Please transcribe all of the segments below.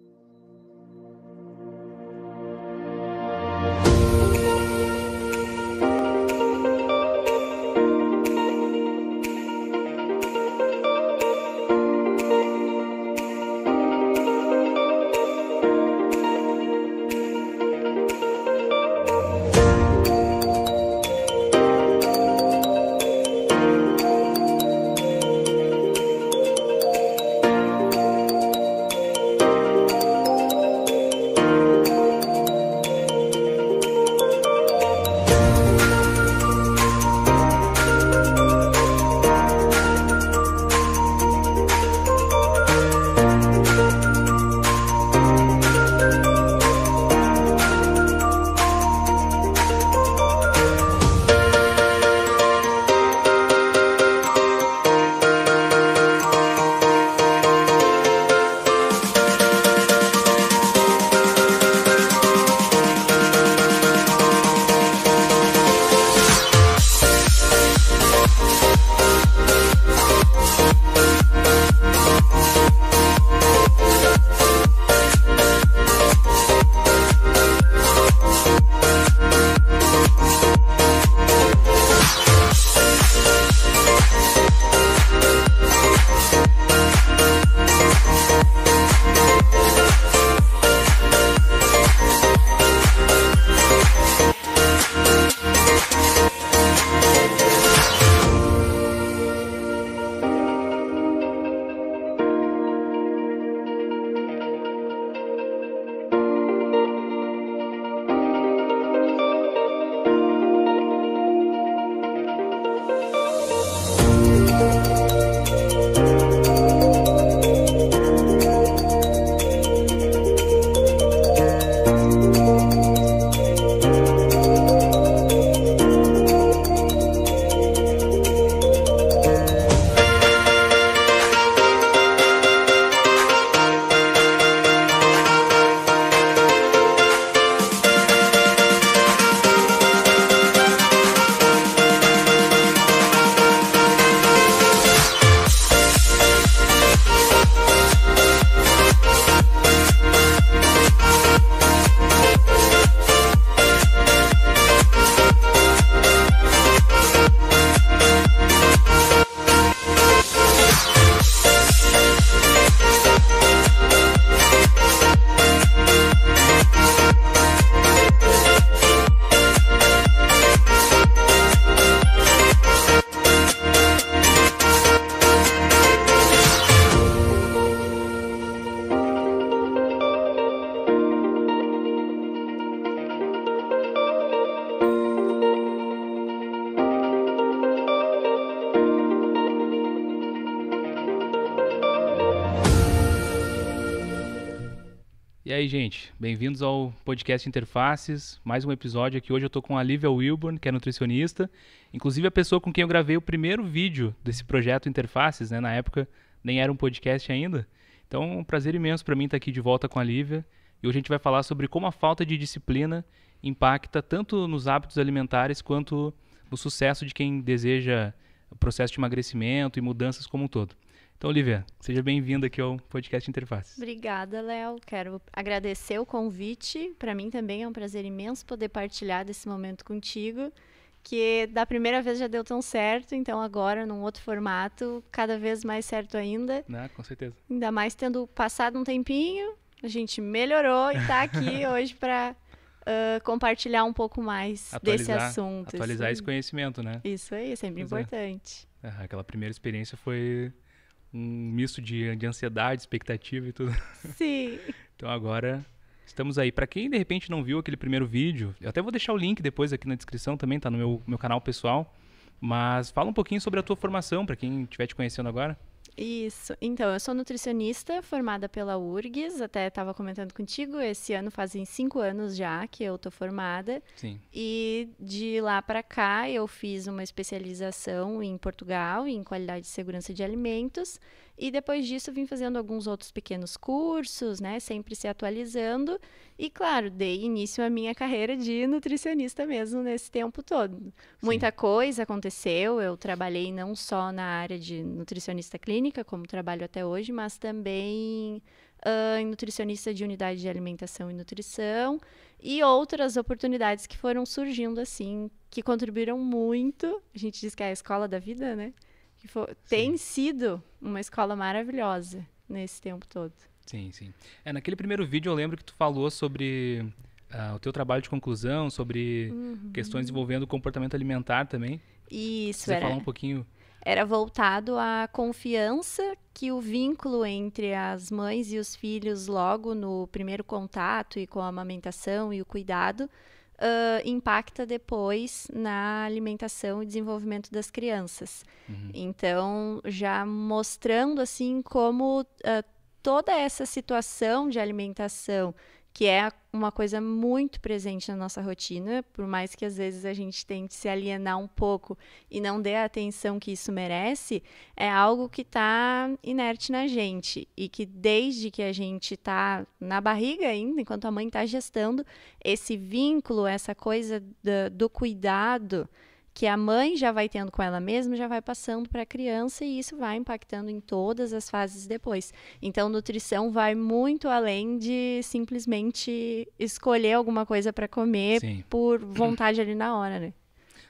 Thank you. gente? Bem-vindos ao podcast Interfaces, mais um episódio aqui. Hoje eu estou com a Lívia Wilburn, que é nutricionista, inclusive a pessoa com quem eu gravei o primeiro vídeo desse projeto Interfaces, né? Na época nem era um podcast ainda. Então, um prazer imenso para mim estar tá aqui de volta com a Lívia. E hoje a gente vai falar sobre como a falta de disciplina impacta tanto nos hábitos alimentares quanto no sucesso de quem deseja o processo de emagrecimento e mudanças como um todo. Então, Olivia, seja bem-vinda aqui ao podcast Interfaces. Obrigada, Léo. Quero agradecer o convite. Para mim também é um prazer imenso poder partilhar desse momento contigo, que da primeira vez já deu tão certo, então agora num outro formato, cada vez mais certo ainda. Ah, com certeza. Ainda mais tendo passado um tempinho, a gente melhorou e está aqui hoje para Uh, compartilhar um pouco mais atualizar, desse assunto. Atualizar assim. esse conhecimento, né? Isso aí, é sempre pois é. importante. É. aquela primeira experiência foi um misto de, de ansiedade, expectativa e tudo. Sim. então agora estamos aí. Para quem de repente não viu aquele primeiro vídeo, eu até vou deixar o link depois aqui na descrição também, tá no meu, meu canal pessoal. Mas fala um pouquinho sobre a tua formação para quem estiver te conhecendo agora. Isso. Então, eu sou nutricionista formada pela URGS, até estava comentando contigo, esse ano fazem cinco anos já que eu tô formada. Sim. E de lá para cá eu fiz uma especialização em Portugal, em qualidade e segurança de alimentos. E depois disso vim fazendo alguns outros pequenos cursos, né, sempre se atualizando. E claro, dei início à minha carreira de nutricionista mesmo nesse tempo todo. Sim. Muita coisa aconteceu, eu trabalhei não só na área de nutricionista clínica, como trabalho até hoje, mas também uh, em nutricionista de unidade de alimentação e nutrição e outras oportunidades que foram surgindo assim, que contribuíram muito. A gente diz que é a escola da vida, né? que tem sido uma escola maravilhosa nesse tempo todo. Sim, sim. É, naquele primeiro vídeo eu lembro que tu falou sobre uh, o teu trabalho de conclusão, sobre uhum. questões envolvendo o comportamento alimentar também. Isso, Você era... falar um pouquinho era voltado à confiança que o vínculo entre as mães e os filhos, logo no primeiro contato e com a amamentação e o cuidado, uh, impacta depois na alimentação e desenvolvimento das crianças. Uhum. Então, já mostrando assim como uh, toda essa situação de alimentação que é uma coisa muito presente na nossa rotina, por mais que às vezes a gente tente se alienar um pouco e não dê a atenção que isso merece, é algo que está inerte na gente e que desde que a gente está na barriga ainda, enquanto a mãe está gestando, esse vínculo, essa coisa do, do cuidado que a mãe já vai tendo com ela mesma, já vai passando para a criança e isso vai impactando em todas as fases depois. Então, nutrição vai muito além de simplesmente escolher alguma coisa para comer Sim. por vontade ali na hora, né?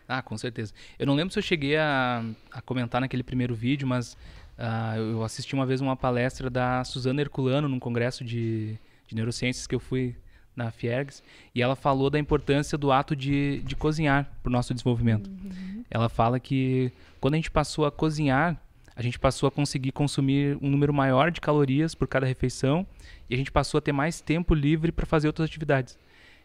Ah, com certeza. Eu não lembro se eu cheguei a, a comentar naquele primeiro vídeo, mas uh, eu assisti uma vez uma palestra da Suzana Herculano num congresso de, de neurociências que eu fui na Fiergs, e ela falou da importância do ato de, de cozinhar para o nosso desenvolvimento. Uhum. Ela fala que quando a gente passou a cozinhar, a gente passou a conseguir consumir um número maior de calorias por cada refeição e a gente passou a ter mais tempo livre para fazer outras atividades.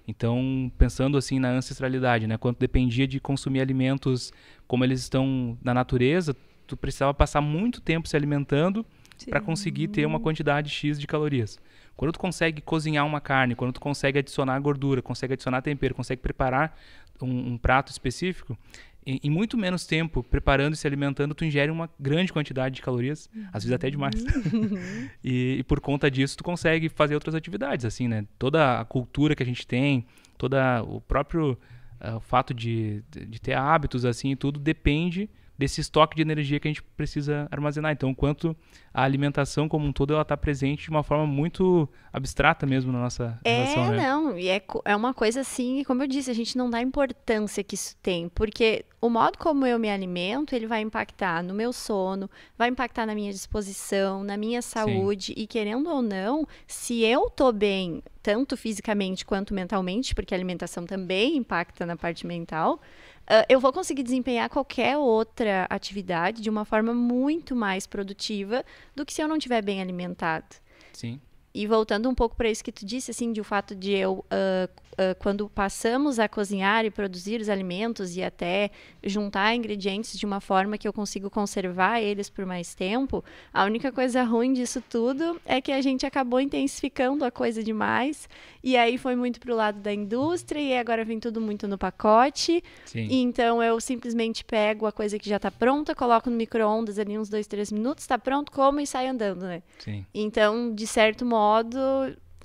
Então, pensando assim na ancestralidade, né, quanto dependia de consumir alimentos como eles estão na natureza, tu precisava passar muito tempo se alimentando para conseguir ter uma quantidade X de calorias. Quando tu consegue cozinhar uma carne, quando tu consegue adicionar gordura, consegue adicionar tempero, consegue preparar um, um prato específico, em, em, muito menos tempo, preparando e se alimentando, tu ingere uma grande quantidade de calorias, uhum. às vezes até demais. Uhum. e, e, por conta disso, tu consegue fazer outras atividades, assim, né? Toda a cultura que a gente tem, toda o próprio uh, fato de, de, de ter hábitos, assim, tudo depende desse estoque de energia que a gente precisa armazenar. Então, quanto a alimentação como um todo, ela está presente de uma forma muito abstrata mesmo na nossa é, relação. É, não, e é, é uma coisa assim, como eu disse, a gente não dá importância que isso tem, porque o modo como eu me alimento, ele vai impactar no meu sono, vai impactar na minha disposição, na minha saúde, Sim. e querendo ou não, se eu tô bem, tanto fisicamente quanto mentalmente, porque a alimentação também impacta na parte mental, ah, eu vou conseguir desempenhar qualquer outra atividade de uma forma muito mais produtiva do que se eu não estiver bem alimentado. Sim. E voltando um pouco para isso que tu disse, assim, de o fato de eu, uh, uh, quando passamos a cozinhar e produzir os alimentos e até juntar ingredientes de uma forma que eu consigo conservar eles por mais tempo, a única coisa ruim disso tudo é que a gente acabou intensificando a coisa demais. E aí foi muito para o lado da indústria e agora vem tudo muito no pacote. Sim. Então eu simplesmente pego a coisa que já está pronta, coloco no micro-ondas ali uns dois, três minutos, está pronto, como e sai andando, né? Sim. Então, de certo modo, modo,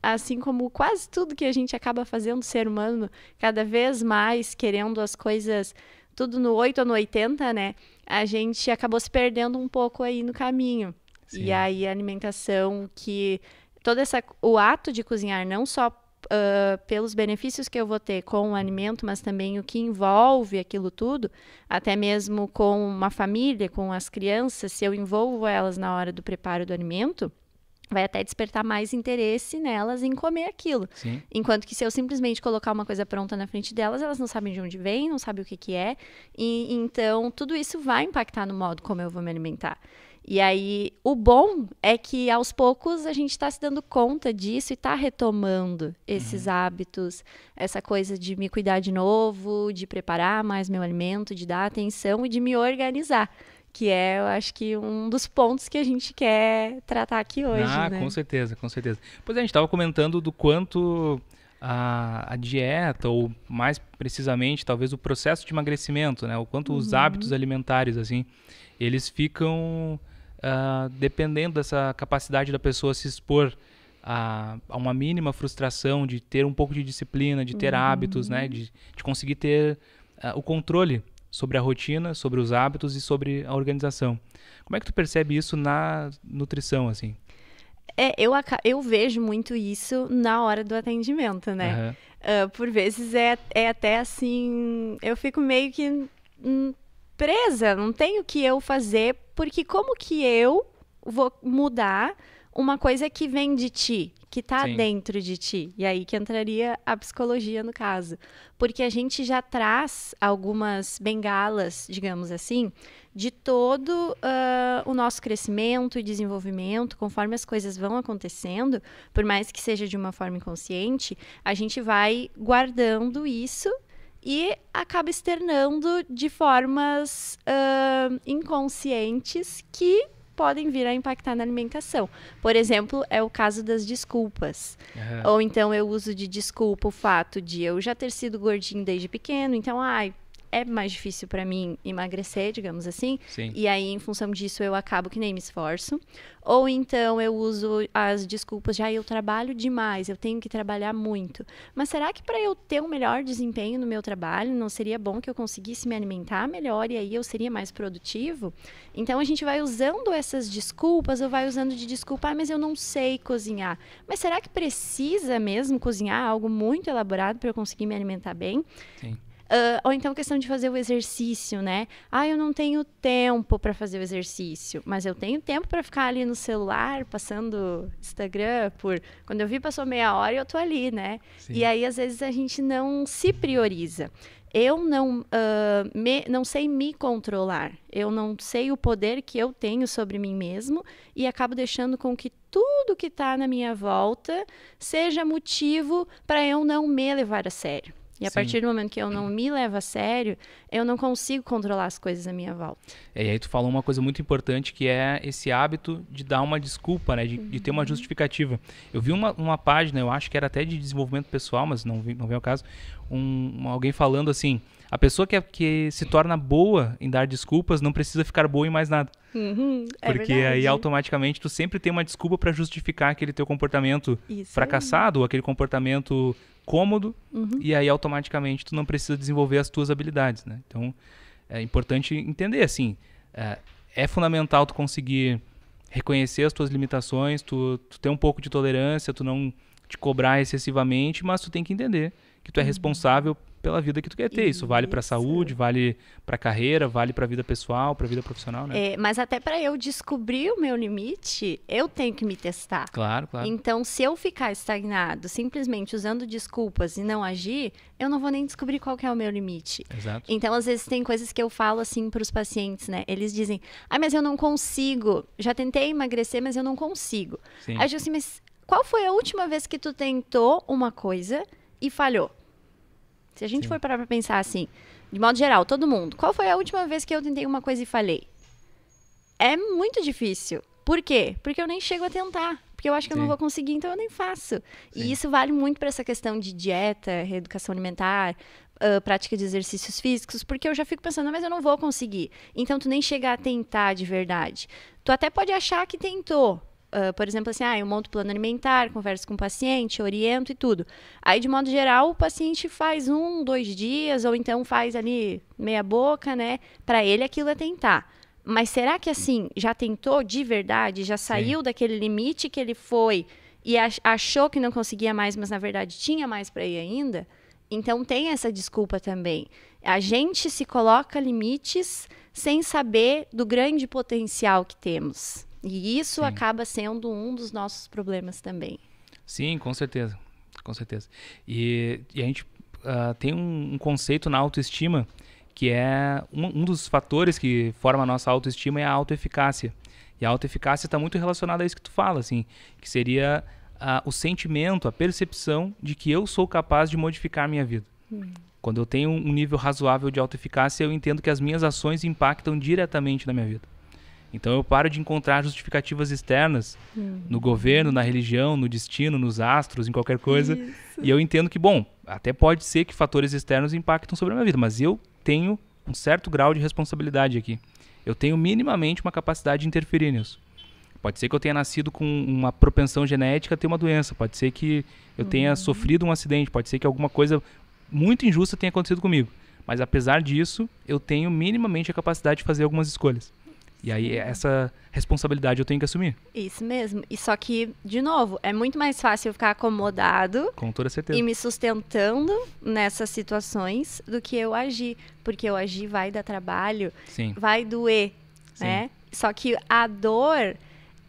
assim como quase tudo que a gente acaba fazendo, ser humano, cada vez mais querendo as coisas tudo no 8 ou no 80, né? A gente acabou se perdendo um pouco aí no caminho. Sim. E aí a alimentação que toda essa o ato de cozinhar não só Uh, pelos benefícios que eu vou ter com o alimento, mas também o que envolve aquilo tudo, até mesmo com uma família, com as crianças, se eu envolvo elas na hora do preparo do alimento, vai até despertar mais interesse nelas em comer aquilo. Sim. Enquanto que se eu simplesmente colocar uma coisa pronta na frente delas, elas não sabem de onde vem, não sabem o que, que é. E, então, tudo isso vai impactar no modo como eu vou me alimentar. E aí, o bom é que aos poucos a gente está se dando conta disso e está retomando esses uhum. hábitos, essa coisa de me cuidar de novo, de preparar mais meu alimento, de dar atenção e de me organizar que é, eu acho que um dos pontos que a gente quer tratar aqui hoje. Ah, né? com certeza, com certeza. Pois é, a gente estava comentando do quanto a, a, dieta, ou mais precisamente, talvez o processo de emagrecimento, né? O quanto uhum. os hábitos alimentares, assim, eles ficam uh, dependendo dessa capacidade da pessoa se expor a, a, uma mínima frustração de ter um pouco de disciplina, de ter uhum. hábitos, né? De, de conseguir ter uh, o controle sobre a rotina, sobre os hábitos e sobre a organização. Como é que tu percebe isso na nutrição, assim? É, eu, eu vejo muito isso na hora do atendimento, né? Uhum. Uh, por vezes é, é até assim, eu fico meio que hum, presa, não tenho o que eu fazer, porque como que eu vou mudar uma coisa que vem de ti, que está dentro de ti. E aí que entraria a psicologia no caso. Porque a gente já traz algumas bengalas, digamos assim, de todo uh, o nosso crescimento e desenvolvimento, conforme as coisas vão acontecendo, por mais que seja de uma forma inconsciente, a gente vai guardando isso e acaba externando de formas uh, inconscientes que podem vir a impactar na alimentação. Por exemplo, é o caso das desculpas. Uhum. Ou então eu uso de desculpa o fato de eu já ter sido gordinho desde pequeno, então, ai, é mais difícil para mim emagrecer, digamos assim. Sim. E aí, em função disso, eu acabo que nem me esforço. Ou então eu uso as desculpas de, ah, eu trabalho demais, eu tenho que trabalhar muito. Mas será que para eu ter um melhor desempenho no meu trabalho, não seria bom que eu conseguisse me alimentar melhor e aí eu seria mais produtivo? Então a gente vai usando essas desculpas ou vai usando de desculpa, ah, mas eu não sei cozinhar. Mas será que precisa mesmo cozinhar algo muito elaborado para eu conseguir me alimentar bem? Sim. Uh, ou então a questão de fazer o exercício, né? Ah, eu não tenho tempo para fazer o exercício, mas eu tenho tempo para ficar ali no celular, passando Instagram por. Quando eu vi, passou meia hora e eu tô ali, né? Sim. E aí, às vezes, a gente não se prioriza. Eu não, uh, me, não sei me controlar. Eu não sei o poder que eu tenho sobre mim mesmo e acabo deixando com que tudo que está na minha volta seja motivo para eu não me levar a sério. E a Sim. partir do momento que eu não me levo a sério, eu não consigo controlar as coisas à minha volta. É, e aí tu falou uma coisa muito importante que é esse hábito de dar uma desculpa, né? De, uhum. de ter uma uhum. justificativa. Eu vi uma, uma página, eu acho que era até de desenvolvimento pessoal, mas não, veio não vem ao caso, um, alguém falando assim, a pessoa que, é, que se torna boa em dar desculpas não precisa ficar boa em mais nada. Uhum, é porque aí automaticamente tu sempre tem uma desculpa para justificar aquele teu comportamento Isso fracassado, ou aquele comportamento cômodo, uhum. e aí automaticamente tu não precisa desenvolver as tuas habilidades, né? Então é importante entender assim, é, é fundamental tu conseguir reconhecer as tuas limitações, tu, tu ter um pouco de tolerância, tu não te cobrar excessivamente, mas tu tem que entender que tu é uhum. responsável pela vida que tu quer ter. Isso, isso vale para saúde, vale para carreira, vale para vida pessoal, para vida profissional, né? É, mas até para eu descobrir o meu limite, eu tenho que me testar. Claro, claro. Então, se eu ficar estagnado, simplesmente usando desculpas e não agir, eu não vou nem descobrir qual é o meu limite. Exato. Então, às vezes tem coisas que eu falo assim para os pacientes, né? Eles dizem: "Ah, mas eu não consigo. Já tentei emagrecer, mas eu não consigo". Sim. Aí eu digo assim: "Mas qual foi a última vez que tu tentou uma coisa e falhou?" Se a gente Sim. for parar pra pensar assim, de modo geral, todo mundo, qual foi a última vez que eu tentei uma coisa e falei? É muito difícil. Por quê? Porque eu nem chego a tentar. Porque eu acho que Sim. eu não vou conseguir, então eu nem faço. Sim. E isso vale muito para essa questão de dieta, reeducação alimentar, uh, prática de exercícios físicos, porque eu já fico pensando, ah, mas eu não vou conseguir. Então tu nem chega a tentar de verdade. Tu até pode achar que tentou, Uh, por exemplo, assim, ah, eu monto plano alimentar, converso com o paciente, oriento e tudo. Aí, de modo geral, o paciente faz um, dois dias, ou então faz ali meia boca, né? Para ele aquilo é tentar. Mas será que assim, já tentou de verdade? Já saiu Sim. daquele limite que ele foi e achou que não conseguia mais, mas na verdade tinha mais para ir ainda? Então tem essa desculpa também. A gente se coloca limites sem saber do grande potencial que temos. E isso Sim. acaba sendo um dos nossos problemas também. Sim, com certeza. Com certeza. E, e a gente uh, tem um, um, conceito na autoestima que é um, um, dos fatores que forma a nossa autoestima é a autoeficácia. E a autoeficácia está muito relacionada a isso que tu fala, assim, que seria uh, o sentimento, a percepção de que eu sou capaz de modificar a minha vida. Hum. Quando eu tenho um nível razoável de autoeficácia, eu entendo que as minhas ações impactam diretamente na minha vida. Então eu paro de encontrar justificativas externas hum. no governo, na religião, no destino, nos astros, em qualquer coisa. Isso. E eu entendo que, bom, até pode ser que fatores externos impactam sobre a minha vida, mas eu tenho um certo grau de responsabilidade aqui. Eu tenho minimamente uma capacidade de interferir nisso. Pode ser que eu tenha nascido com uma propensão genética a ter uma doença, pode ser que eu uhum. tenha sofrido um acidente, pode ser que alguma coisa muito injusta tenha acontecido comigo. Mas apesar disso, eu tenho minimamente a capacidade de fazer algumas escolhas. E aí essa responsabilidade eu tenho que assumir. Isso mesmo. E só que, de novo, é muito mais fácil eu ficar acomodado. Com toda certeza. E me sustentando nessas situações do que eu agir. Porque eu agir vai dar trabalho, Sim. vai doer. Sim. Né? Só que a dor.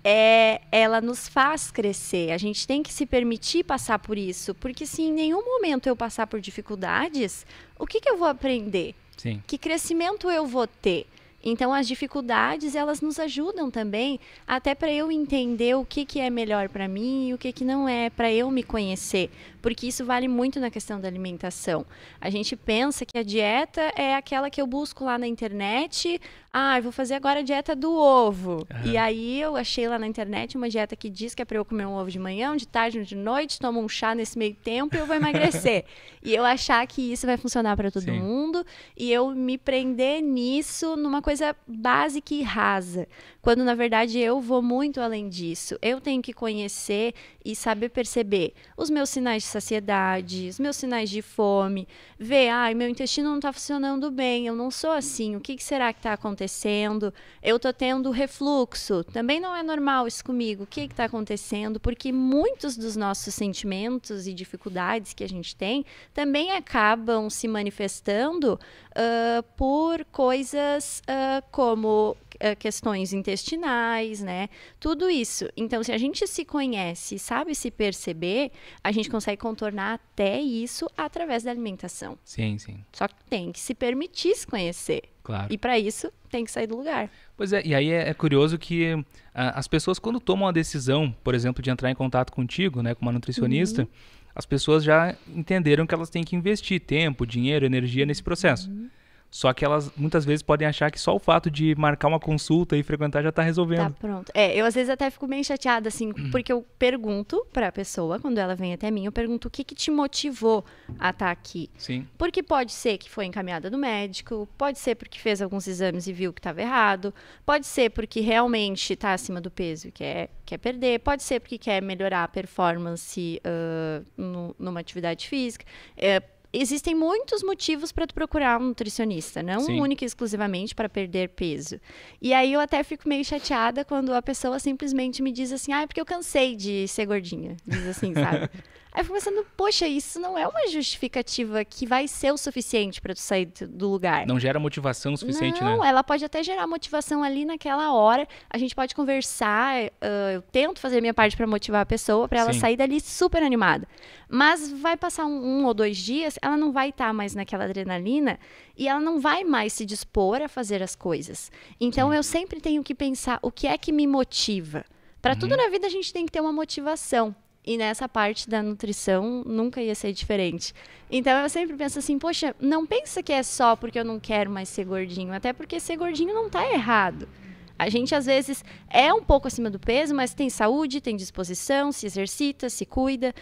É, ela nos faz crescer. A gente tem que se permitir passar por isso, porque se em nenhum momento eu passar por dificuldades, o que, que eu vou aprender? Sim. Que crescimento eu vou ter? Então as dificuldades elas nos ajudam também até para eu entender o que, que é melhor para mim e o que, que não é para eu me conhecer, porque isso vale muito na questão da alimentação. A gente pensa que a dieta é aquela que eu busco lá na internet. Ah, eu vou fazer agora a dieta do ovo. Uhum. E aí eu achei lá na internet uma dieta que diz que é para eu comer um ovo de manhã, um de tarde, um de noite, tomo um chá nesse meio tempo e eu vou emagrecer. e eu achar que isso vai funcionar para todo Sim. mundo e eu me prender nisso numa coisa básica e rasa quando na verdade eu vou muito além disso. Eu tenho que conhecer e saber perceber os meus sinais de saciedade, os meus sinais de fome, ver, ai, ah, meu intestino não está funcionando bem, eu não sou assim, o que, que será que está acontecendo? Eu estou tendo refluxo, também não é normal isso comigo, o que está acontecendo? Porque muitos dos nossos sentimentos e dificuldades que a gente tem também acabam se manifestando uh, por coisas uh, como eh, questões intestinais, né? Tudo isso. Então, se a gente se conhece, sabe se perceber, a gente consegue contornar até isso através da alimentação. Sim, sim. Só que tem que se permitir se conhecer. Claro. E para isso tem que sair do lugar. Pois é, e aí é, é curioso que uh, as pessoas quando tomam a decisão, por exemplo, de entrar em contato contigo, né, com uma nutricionista, uhum. as pessoas já entenderam que elas têm que investir tempo, dinheiro, energia nesse processo. Uhum. Só que elas muitas vezes podem achar que só o fato de marcar uma consulta e frequentar já está resolvendo. Tá pronto. É, eu às vezes até fico bem chateada, assim, uhum. porque eu pergunto para a pessoa, quando ela vem até mim, eu pergunto o que, que te motivou a estar tá aqui. Sim. Porque pode ser que foi encaminhada do médico, pode ser porque fez alguns exames e viu que tava errado, pode ser porque realmente está acima do peso e quer, quer perder, pode ser porque quer melhorar a performance uh, no, numa atividade física. Uh, existem muitos motivos para tu procurar um nutricionista, não Sim. único e exclusivamente para perder peso. E aí eu até fico meio chateada quando a pessoa simplesmente me diz assim: "Ah, é porque eu cansei de ser gordinha". Diz assim, sabe? Aí eu fico pensando, poxa, isso não é uma justificativa que vai ser o suficiente para tu sair do lugar. Não gera motivação suficiente, não, né? Não, ela pode até gerar motivação ali naquela hora. A gente pode conversar, uh, eu tento fazer minha parte para motivar a pessoa, para ela Sim. sair dali super animada. Mas vai passar um, um ou dois dias, ela não vai estar tá mais naquela adrenalina e ela não vai mais se dispor a fazer as coisas. Então Sim. eu sempre tenho que pensar o que é que me motiva. Para uhum. tudo na vida a gente tem que ter uma motivação. E nessa parte da nutrição nunca ia ser diferente. Então eu sempre penso assim, poxa, não pensa que é só porque eu não quero mais ser gordinho, até porque ser gordinho não está errado. A gente às vezes é um pouco acima do peso, mas tem saúde, tem disposição, se exercita, se cuida.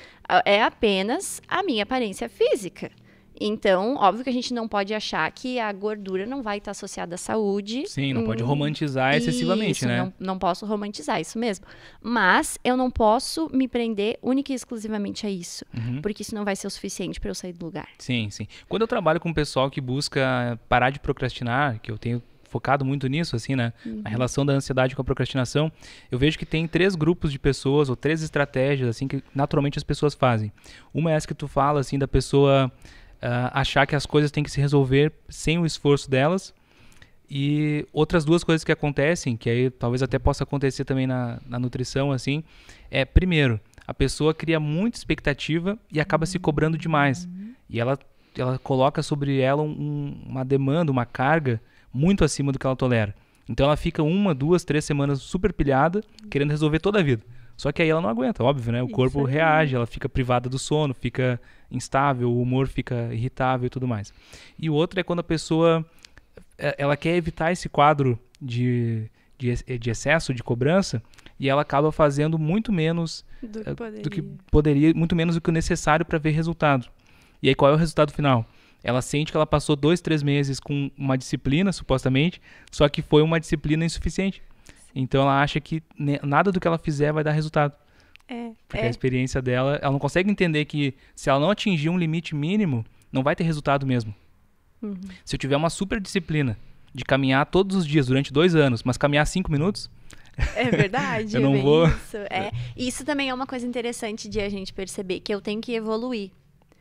É apenas a minha aparência física. Então, óbvio que a gente não pode achar que a gordura não vai estar associada à saúde. Sim, não hum, pode romantizar excessivamente, isso, né? Não, não posso romantizar, isso mesmo. Mas eu não posso me prender única e exclusivamente a isso, uhum. porque isso não vai ser o suficiente para eu sair do lugar. Sim, sim. Quando eu trabalho com o pessoal que busca parar de procrastinar, que eu tenho focado muito nisso, assim, né? Uhum. A relação da ansiedade com a procrastinação. Eu vejo que tem três grupos de pessoas, ou três estratégias, assim, que naturalmente as pessoas fazem. Uma é essa que tu fala, assim, da pessoa uh, achar que as coisas têm que se resolver sem o esforço delas. E outras duas coisas que acontecem, que aí talvez até possa acontecer também na, na nutrição, assim, é primeiro, a pessoa cria muita expectativa e acaba uhum. se cobrando demais. Uhum. E ela, ela coloca sobre ela um, uma demanda, uma carga muito acima do que ela tolera. Então ela fica uma, duas, três semanas super pilhada, querendo resolver toda a vida. Só que aí ela não aguenta, óbvio, né? O corpo é reage, ela fica privada do sono, fica instável, o humor fica irritável e tudo mais. E o outro é quando a pessoa é, ela quer evitar esse quadro de, de, de excesso, de cobrança, e ela acaba fazendo muito menos do é, que poderia, do que poderia muito menos do que o necessário para ver resultado. E aí qual é o resultado final? Ela sente que ela passou dois, três meses com uma disciplina, supostamente, só que foi uma disciplina insuficiente. Então ela acha que nada do que ela fizer vai dar resultado. É, porque é. a experiência dela, ela não consegue entender que se ela não atingir um limite mínimo, não vai ter resultado mesmo. Uhum. Se eu tiver uma super disciplina de caminhar todos os dias durante dois anos, mas caminhar cinco minutos. É verdade. eu não é vou. Isso. É. é. isso também é uma coisa interessante de a gente perceber que eu tenho que evoluir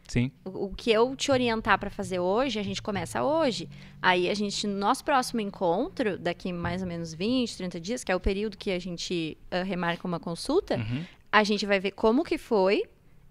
Sim. O, o que eu te orientar para fazer hoje, a gente começa hoje. Aí a gente, no nosso próximo encontro, daqui mais ou menos 20, 30 dias, que é o período que a gente uh, remarca uma consulta, uhum. a gente vai ver como que foi.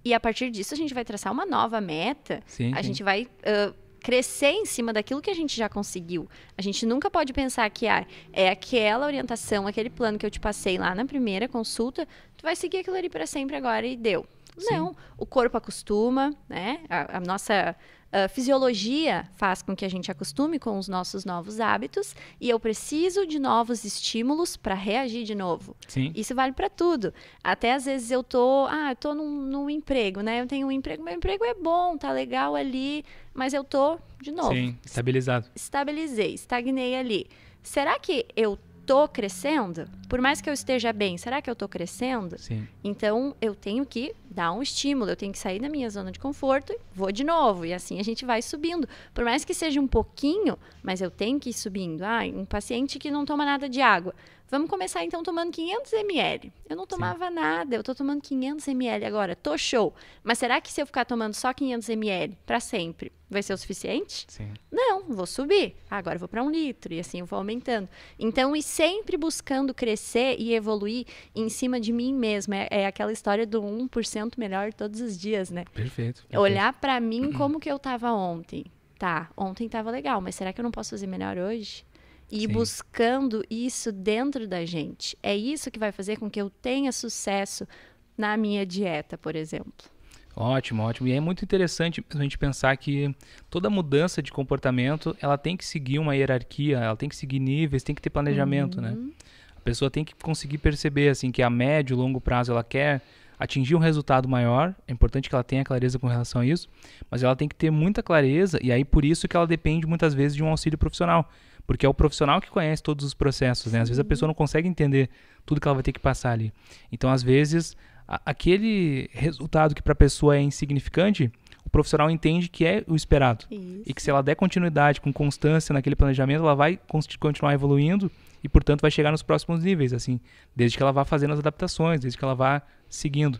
E a partir disso a gente vai traçar uma nova meta. Sim, a sim. gente vai. Uh, crescer em cima daquilo que a gente já conseguiu. A gente nunca pode pensar que ah, é aquela orientação, aquele plano que eu te passei lá na primeira consulta, tu vai seguir aquilo ali para sempre agora e deu. Sim. Não. O corpo acostuma, né? A, a nossa a fisiologia faz com que a gente acostume com os nossos novos hábitos e eu preciso de novos estímulos para reagir de novo. Sim. Isso vale para tudo. Até às vezes eu tô, ah, eu tô num, num, emprego, né? Eu tenho um emprego, meu emprego é bom, tá legal ali, mas eu tô de novo. Sim, estabilizado. Estabilizei, estagnei ali. Será que eu tô crescendo? Por mais que eu esteja bem, será que eu tô crescendo? Sim. Então eu tenho que dar um estímulo, eu tenho que sair da minha zona de conforto e vou de novo. E assim a gente vai subindo. Por mais que seja um pouquinho, mas eu tenho que ir subindo. Ah, um paciente que não toma nada de água. Vamos começar então tomando 500 ml. Eu não tomava Sim. nada, eu tô tomando 500 ml agora, tô show. Mas será que se eu ficar tomando só 500 ml para sempre, vai ser o suficiente? Sim. Não, vou subir. Ah, agora vou para um litro e assim eu vou aumentando. Então, e sempre buscando crescer e evoluir em cima de mim mesma. É, é aquela história do 1% melhor todos os dias, né? Perfeito. perfeito. Olhar para mim como que eu tava ontem. Tá, ontem tava legal, mas será que eu não posso fazer melhor hoje? e buscando isso dentro da gente. É isso que vai fazer com que eu tenha sucesso na minha dieta, por exemplo. Ótimo, ótimo. E é muito interessante a gente pensar que toda mudança de comportamento, ela tem que seguir uma hierarquia, ela tem que seguir níveis, tem que ter planejamento, né? uhum. né? A pessoa tem que conseguir perceber assim que a médio e longo prazo ela quer atingir um resultado maior, é importante que ela tenha clareza com relação a isso, mas ela tem que ter muita clareza e aí por isso que ela depende muitas vezes de um auxílio profissional. Porque é o profissional que conhece todos os processos, né? Às vezes a pessoa uhum. não consegue entender tudo que ela vai ter que passar ali. Então, às vezes, a, aquele resultado que para a pessoa é insignificante, o profissional entende que é o esperado. Isso. E que se ela der continuidade com constância naquele planejamento, ela vai continuar evoluindo e, portanto, vai chegar nos próximos níveis, assim, desde que ela vá fazendo as adaptações, desde que ela vá seguindo.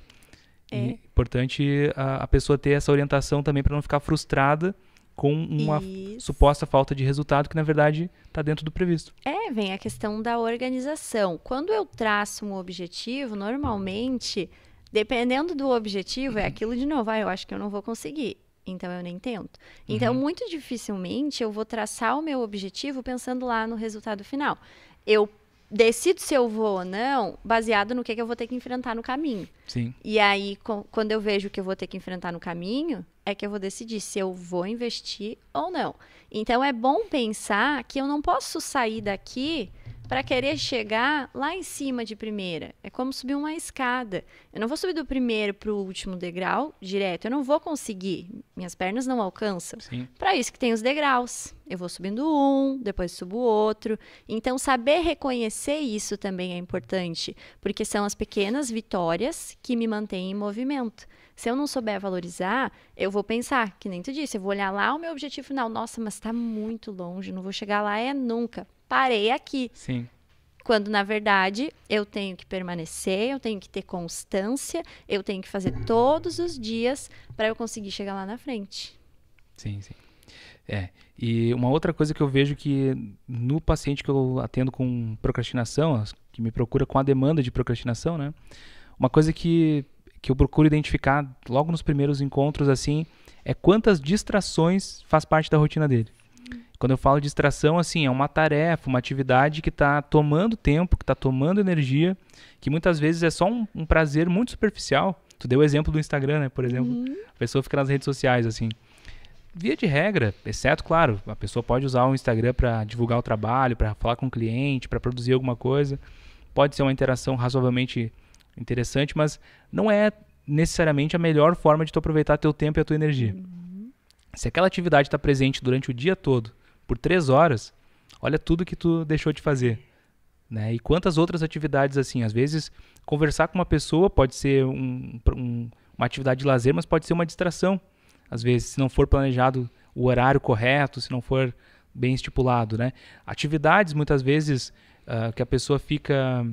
É e importante a, a pessoa ter essa orientação também para não ficar frustrada com uma Isso. suposta falta de resultado que na verdade está dentro do previsto. É, vem a questão da organização. Quando eu traço um objetivo, normalmente, dependendo do objetivo, é uhum. aquilo de novo, ah, eu acho que eu não vou conseguir. Então eu nem tento. Então, uhum. muito dificilmente eu vou traçar o meu objetivo pensando lá no resultado final. Eu decido se eu vou ou não, baseado no que, que eu vou ter que enfrentar no caminho. Sim. E aí, quando eu vejo o que eu vou ter que enfrentar no caminho, é que eu vou decidir se eu vou investir ou não. Então, é bom pensar que eu não posso sair daqui para querer chegar lá em cima de primeira. É como subir uma escada. Eu não vou subir do primeiro para o último degrau direto. Eu não vou conseguir. Minhas pernas não alcançam. Para isso que tem os degraus. Eu vou subindo um, depois subo outro. Então, saber reconhecer isso também é importante, porque são as pequenas vitórias que me mantêm em movimento. Se eu não souber valorizar, eu vou pensar, que nem tu disse, eu vou olhar lá o meu objetivo final. Nossa, mas está muito longe, não vou chegar lá é nunca parei aqui. Sim. Quando na verdade eu tenho que permanecer, eu tenho que ter constância, eu tenho que fazer todos os dias para eu conseguir chegar lá na frente. Sim, sim. É. E uma outra coisa que eu vejo que no paciente que eu atendo com procrastinação, que me procura com a demanda de procrastinação, né? Uma coisa que, que eu procuro identificar logo nos primeiros encontros, assim, é quantas distrações faz parte da rotina dele. Quando eu falo de distração, assim, é uma tarefa, uma atividade que está tomando tempo, que está tomando energia, que muitas vezes é só um, um, prazer muito superficial. Tu deu o exemplo do Instagram, né? Por exemplo, uhum. a pessoa fica nas redes sociais, assim. Via de regra, exceto, claro, a pessoa pode usar o Instagram para divulgar o trabalho, para falar com o cliente, para produzir alguma coisa. Pode ser uma interação razoavelmente interessante, mas não é necessariamente a melhor forma de tu aproveitar teu tempo e a tua energia. Uhum. Se aquela atividade está presente durante o dia todo por três horas, olha tudo que tu deixou de fazer. Né? E quantas outras atividades assim? Às vezes, conversar com uma pessoa pode ser um, um, uma atividade de lazer, mas pode ser uma distração. Às vezes, se não for planejado o horário correto, se não for bem estipulado, né? Atividades, muitas vezes, uh, que a pessoa fica...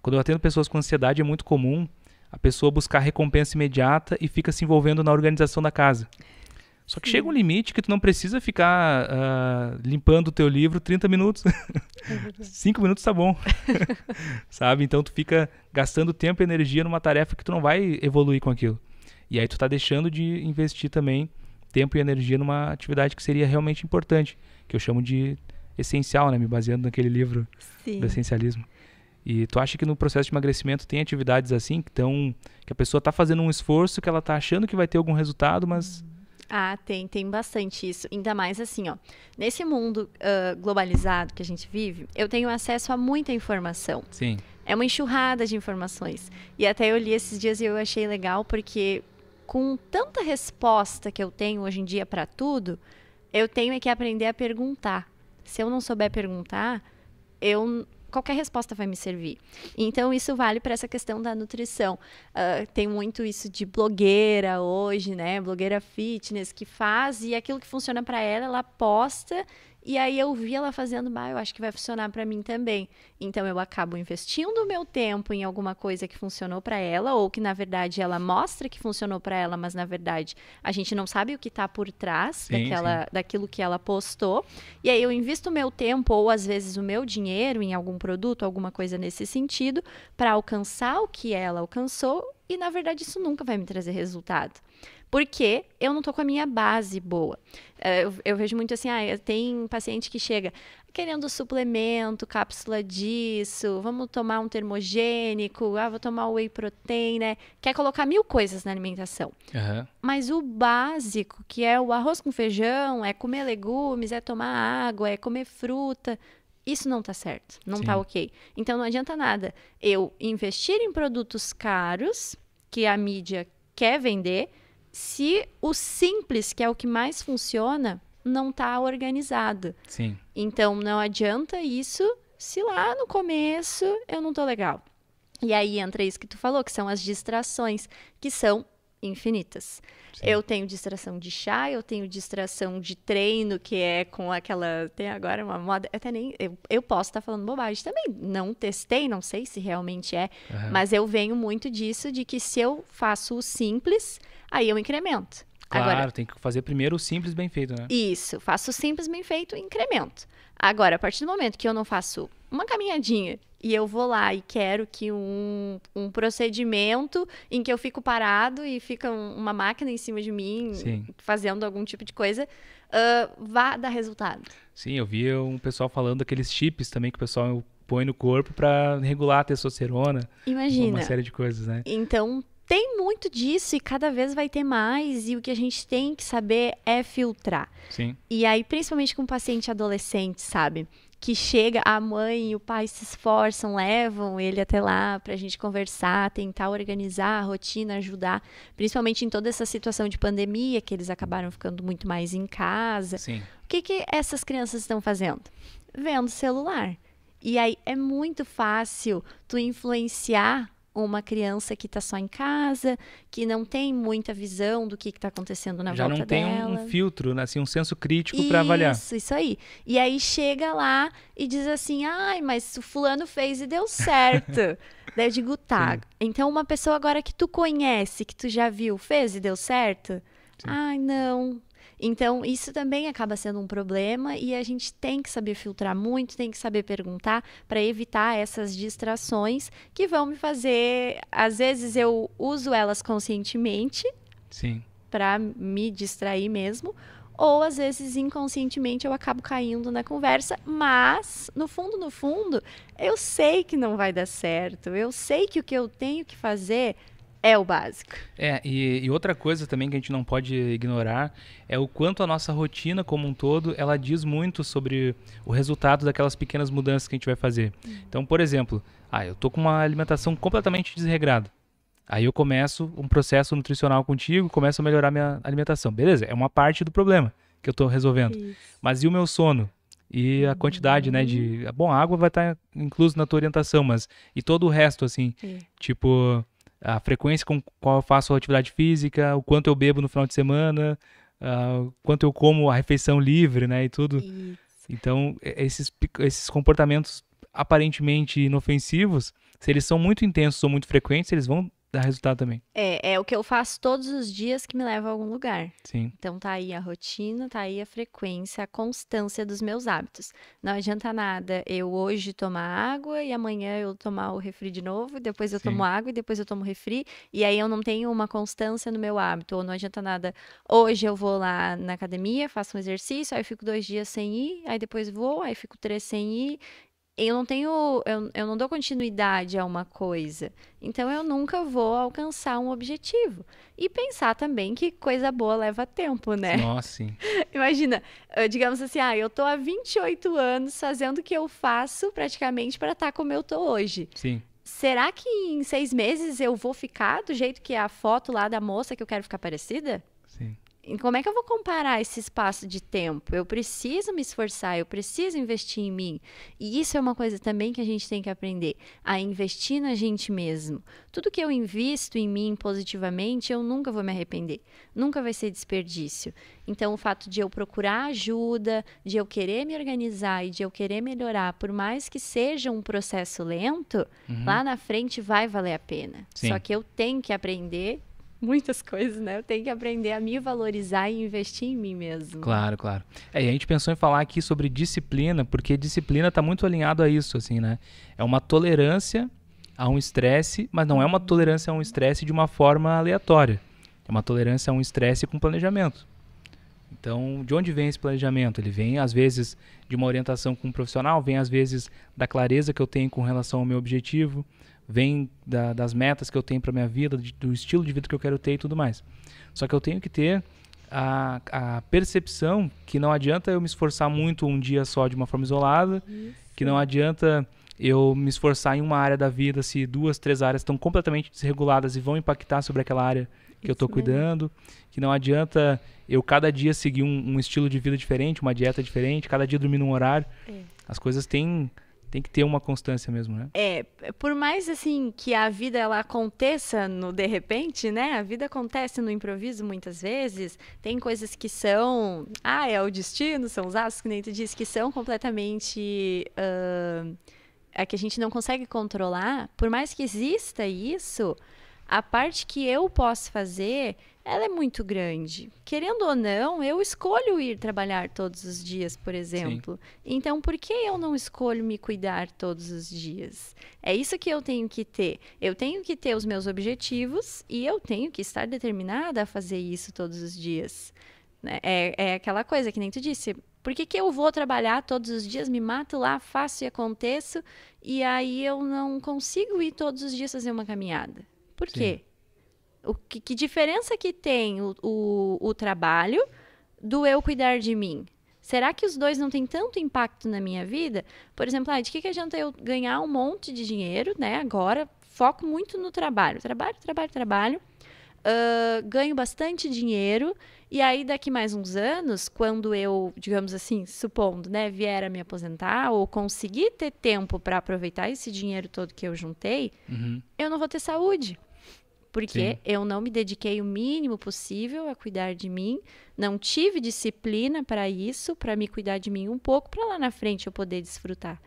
Quando eu atendo pessoas com ansiedade, é muito comum a pessoa buscar recompensa imediata e fica se envolvendo na organização da casa. Só que Sim. chega um limite que tu não precisa ficar uh, limpando o teu livro 30 minutos. 5 é minutos tá bom. Sabe? Então tu fica gastando tempo e energia numa tarefa que tu não vai evoluir com aquilo. E aí tu tá deixando de investir também tempo e energia numa atividade que seria realmente importante, que eu chamo de essencial, né? Me baseando naquele livro Sim. do essencialismo. E tu acha que no processo de emagrecimento tem atividades assim que, tão, que a pessoa está fazendo um esforço, que ela está achando que vai ter algum resultado, mas hum. Ah, tem, tem bastante isso. Ainda mais assim, ó. Nesse mundo uh, globalizado que a gente vive, eu tenho acesso a muita informação. Sim. É uma enxurrada de informações. E até eu li esses dias e eu achei legal porque com tanta resposta que eu tenho hoje em dia para tudo, eu tenho é que aprender a perguntar. Se eu não souber perguntar, eu qualquer resposta vai me servir. Então, isso vale para essa questão da nutrição. Uh, tem muito isso de blogueira hoje, né? Blogueira fitness que faz e aquilo que funciona para ela, ela posta e aí eu vi ela fazendo, ah, eu acho que vai funcionar para mim também. Então eu acabo investindo o meu tempo em alguma coisa que funcionou para ela ou que na verdade ela mostra que funcionou para ela, mas na verdade a gente não sabe o que tá por trás sim, daquela, sim. daquilo que ela postou. E aí eu invisto o meu tempo ou às vezes o meu dinheiro em algum produto, alguma coisa nesse sentido, para alcançar o que ela alcançou e na verdade isso nunca vai me trazer resultado. Porque eu não tô com a minha base boa. É, eu, eu vejo muito assim, ah, tem paciente que chega querendo suplemento, cápsula disso, vamos tomar um termogênico, ah, vou tomar whey protein, né? Quer colocar mil coisas na alimentação. Uhum. Mas o básico, que é o arroz com feijão, é comer legumes, é tomar água, é comer fruta, isso não tá certo, não tá Sim. tá ok. Então não adianta nada eu investir em produtos caros que a mídia quer vender se o simples, que é o que mais funciona, não está organizado. Sim. Então não adianta isso se lá no começo eu não tô legal. E aí entra isso que tu falou, que são as distrações, que são infinitas. Sim. Eu tenho distração de chá, eu tenho distração de treino, que é com aquela. Tem agora uma moda. Até nem. Eu, eu posso estar tá falando bobagem também. Não testei, não sei se realmente é. Uhum. Mas eu venho muito disso, de que se eu faço o simples, aí eu incremento. Claro, agora, tem que fazer primeiro o simples bem feito, né? Isso, faço o simples bem feito incremento. Agora, a partir do momento que eu não faço uma caminhadinha, e eu vou lá e quero que um, um procedimento em que eu fico parado e fica um, uma máquina em cima de mim Sim. fazendo algum tipo de coisa, uh, vá dar resultado. Sim, eu vi um pessoal falando daqueles chips também que o pessoal põe no corpo para regular a testosterona. Imagina. Uma série de coisas, né? Então, tem muito disso e cada vez vai ter mais e o que a gente tem que saber é filtrar. Sim. E aí, principalmente com paciente adolescente, sabe? que chega, a mãe e o pai se esforçam, levam ele até lá para a gente conversar, tentar organizar a rotina, ajudar, principalmente em toda essa situação de pandemia, que eles acabaram ficando muito mais em casa. Sim. O que, que essas crianças estão fazendo? Vendo celular. E aí é muito fácil tu influenciar uma criança que está só em casa, que não tem muita visão do que está acontecendo na Já volta dela. Já não tem um filtro, né? assim, um senso crítico para avaliar. Isso, isso aí. E aí chega lá e diz assim, ai, mas o fulano fez e deu certo. Daí eu digo, tá. Sim. Então uma pessoa agora que tu conhece, que tu já viu, fez e deu certo? Sim. Ai, não, então, isso também acaba sendo um problema e a gente tem que saber filtrar muito, tem que saber perguntar para evitar essas distrações que vão me fazer. Às vezes eu uso elas conscientemente. Sim. Para me distrair mesmo, ou às vezes inconscientemente eu acabo caindo na conversa, mas no fundo, no fundo, eu sei que não vai dar certo. Eu sei que o que eu tenho que fazer é o básico. É, e, e, outra coisa também que a gente não pode ignorar é o quanto a nossa rotina como um todo, ela diz muito sobre o resultado daquelas pequenas mudanças que a gente vai fazer. Uhum. Então, por exemplo, ah, eu tô com uma alimentação completamente desregrada. Aí eu começo um processo nutricional contigo, começo a melhorar minha alimentação. Beleza, é uma parte do problema que eu tô resolvendo. Isso. Mas e o meu sono? E a uhum. quantidade, uhum. né, de... Bom, a água vai estar tá incluso na tua orientação, mas... E todo o resto, assim, Sim. É. tipo a frequência com qual eu faço atividade física, o quanto eu bebo no final de semana, uh, quanto eu como a refeição livre, né, e tudo. Isso. Então, esses, esses comportamentos aparentemente inofensivos, se eles são muito intensos ou muito frequentes, eles vão dá resultado também. É, é o que eu faço todos os dias que me leva a algum lugar. Sim. Então tá aí a rotina, tá aí a frequência, a constância dos meus hábitos. Não adianta nada eu hoje tomar água e amanhã eu tomar o refri de novo, depois eu Sim. tomo água e depois eu tomo refri, e aí eu não tenho uma constância no meu hábito. Ou não adianta nada hoje eu vou lá na academia, faço um exercício, aí eu fico dois dias sem ir, aí depois vou, aí fico três sem ir, eu não tenho, eu, eu não dou continuidade a uma coisa. Então eu nunca vou alcançar um objetivo. E pensar também que coisa boa leva tempo, né? Nossa, sim. Imagina, digamos assim, ah, eu tô há 28 anos fazendo o que eu faço praticamente para estar tá como eu tô hoje. Sim. Será que em seis meses eu vou ficar do jeito que é a foto lá da moça que eu quero ficar parecida? Sim como é que eu vou comparar esse espaço de tempo? Eu preciso me esforçar, eu preciso investir em mim. E isso é uma coisa também que a gente tem que aprender, a investir na gente mesmo. Tudo que eu invisto em mim positivamente, eu nunca vou me arrepender. Nunca vai ser desperdício. Então, o fato de eu procurar ajuda, de eu querer me organizar e de eu querer melhorar, por mais que seja um processo lento, uhum. lá na frente vai valer a pena. Sim. Só que eu tenho que aprender muitas coisas, né? Eu tenho que aprender a me valorizar e investir em mim mesmo. Claro, claro. É, e a gente pensou em falar aqui sobre disciplina, porque disciplina está muito alinhado a isso, assim, né? É uma tolerância a um estresse, mas não é uma tolerância a um estresse de uma forma aleatória. É uma tolerância a um estresse com planejamento. Então, de onde vem esse planejamento? Ele vem, às vezes, de uma orientação com um profissional, vem, às vezes, da clareza que eu tenho com relação ao meu objetivo, vem da, das metas que eu tenho para minha vida, de, do estilo de vida que eu quero ter e tudo mais. Só que eu tenho que ter a, a percepção que não adianta eu me esforçar muito um dia só de uma forma isolada, Isso. que não adianta eu me esforçar em uma área da vida se duas, três áreas estão completamente desreguladas e vão impactar sobre aquela área que eu estou cuidando, que não adianta eu cada dia seguir um, um, estilo de vida diferente, uma dieta diferente, cada dia dormir num horário. É. As coisas têm tem que ter uma constância mesmo, né? É, por mais assim que a vida ela aconteça no de repente, né? A vida acontece no improviso muitas vezes. Tem coisas que são, ah, é o destino, são os astros que nem tu diz que são completamente uh, a é que a gente não consegue controlar. Por mais que exista isso, a parte que eu posso fazer, ela é muito grande. Querendo ou não, eu escolho ir trabalhar todos os dias, por exemplo. Sim. Então, por que eu não escolho me cuidar todos os dias? É isso que eu tenho que ter. Eu tenho que ter os meus objetivos e eu tenho que estar determinada a fazer isso todos os dias. Né? É, é aquela coisa que nem tu disse. Por que, que eu vou trabalhar todos os dias, me mato lá, faço e aconteço, e aí eu não consigo ir todos os dias fazer uma caminhada? Por Sim. quê? O que, que, diferença que tem o, o, o trabalho do eu cuidar de mim? Será que os dois não têm tanto impacto na minha vida? Por exemplo, ah, de que, que adianta eu ganhar um monte de dinheiro, né? Agora, foco muito no trabalho. Trabalho, trabalho, trabalho. Uh, ganho bastante dinheiro. E aí, daqui mais uns anos, quando eu, digamos assim, supondo, né, vier a me aposentar ou conseguir ter tempo para aproveitar esse dinheiro todo que eu juntei, uhum. eu não vou ter saúde porque Sim. eu não me dediquei o mínimo possível a cuidar de mim, não tive disciplina para isso, para me cuidar de mim um pouco, para lá na frente eu poder desfrutar.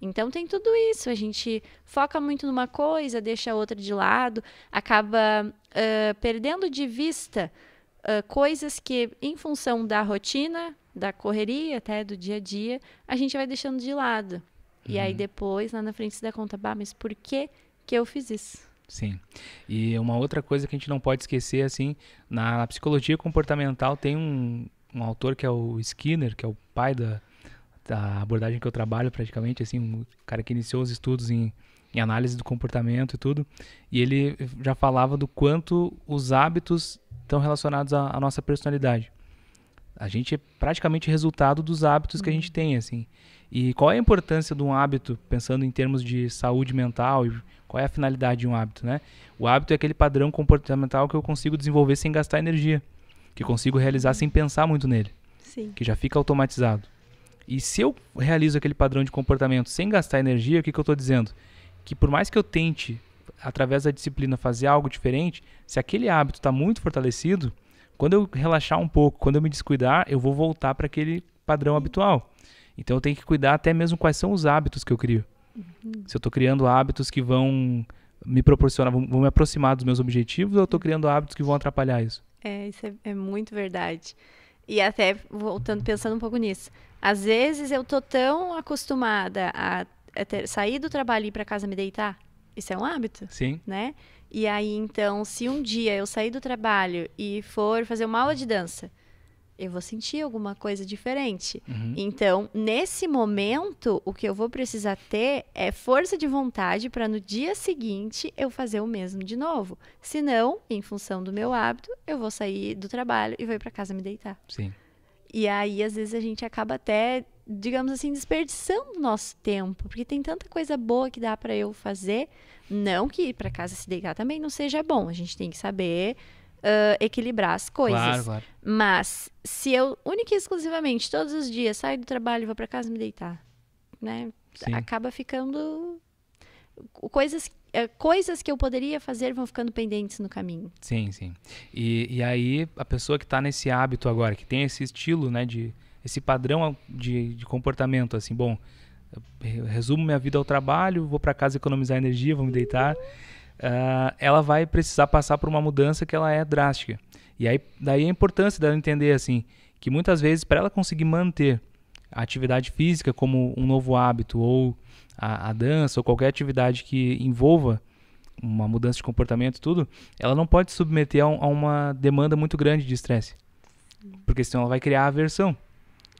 Então tem tudo isso, a gente foca muito numa coisa, deixa a outra de lado, acaba uh, perdendo de vista uh, coisas que, em função da rotina, da correria até do dia a dia, a gente vai deixando de lado. Uhum. E aí uhum. depois, lá na frente, se dá conta, bah, mas por que, que eu fiz isso? Sim. E uma outra coisa que a gente não pode esquecer, assim, na psicologia comportamental tem um, um autor que é o Skinner, que é o pai da, da abordagem que eu trabalho praticamente, assim, um cara que iniciou os estudos em, em análise do comportamento e tudo, e ele já falava do quanto os hábitos estão relacionados à, à nossa personalidade. A gente é praticamente resultado dos hábitos que a gente uhum. tem, assim. E qual é a importância de um hábito, pensando em termos de saúde mental, e qual é a finalidade de um hábito, né? O hábito é aquele padrão comportamental que eu consigo desenvolver sem gastar energia, que consigo realizar uhum. sem pensar muito nele, Sim. que já fica automatizado. E se eu realizo aquele padrão de comportamento sem gastar energia, o que, que eu estou dizendo? Que por mais que eu tente, através da disciplina, fazer algo diferente, se aquele hábito está muito fortalecido, quando eu relaxar um pouco, quando eu me descuidar, eu vou voltar para aquele padrão uhum. habitual. Então eu tenho que cuidar até mesmo quais são os hábitos que eu crio. Uhum. Se eu estou criando hábitos que vão me proporcionar, vão me aproximar dos meus objetivos, ou eu estou criando hábitos que vão atrapalhar isso? É, isso é, é muito verdade. E até voltando, pensando um pouco nisso. Às vezes eu tô tão acostumada a, a ter, sair do trabalho e ir para casa me deitar. Isso é um hábito. Sim. Né? E aí, então, se um dia eu sair do trabalho e for fazer uma aula de dança, eu vou sentir alguma coisa diferente. Uhum. Então, nesse momento, o que eu vou precisar ter é força de vontade para no dia seguinte eu fazer o mesmo de novo. Senão, em função do meu hábito, eu vou sair do trabalho e vou para casa me deitar. Sim. E aí, às vezes, a gente acaba até, digamos assim, desperdiçando o nosso tempo, porque tem tanta coisa boa que dá para eu fazer não que ir para casa se deitar também não seja bom. A gente tem que saber uh, equilibrar as coisas. Claro, claro. Mas se eu única e exclusivamente todos os dias saio do trabalho, vou para casa me deitar, né? Sim. Acaba ficando coisas é, coisas que eu poderia fazer vão ficando pendentes no caminho. Sim, sim. E, e aí a pessoa que está nesse hábito agora, que tem esse estilo, né, de esse padrão de, de comportamento, assim, bom, eu resumo minha vida ao trabalho, vou para casa economizar energia, vou me deitar. Uh, ela vai precisar passar por uma mudança que ela é drástica. E aí, daí a importância dela entender assim que muitas vezes para ela conseguir manter a atividade física como um novo hábito ou a, a, dança ou qualquer atividade que envolva uma mudança de comportamento e tudo, ela não pode submeter a, a uma demanda muito grande de estresse, porque senão ela vai criar aversão.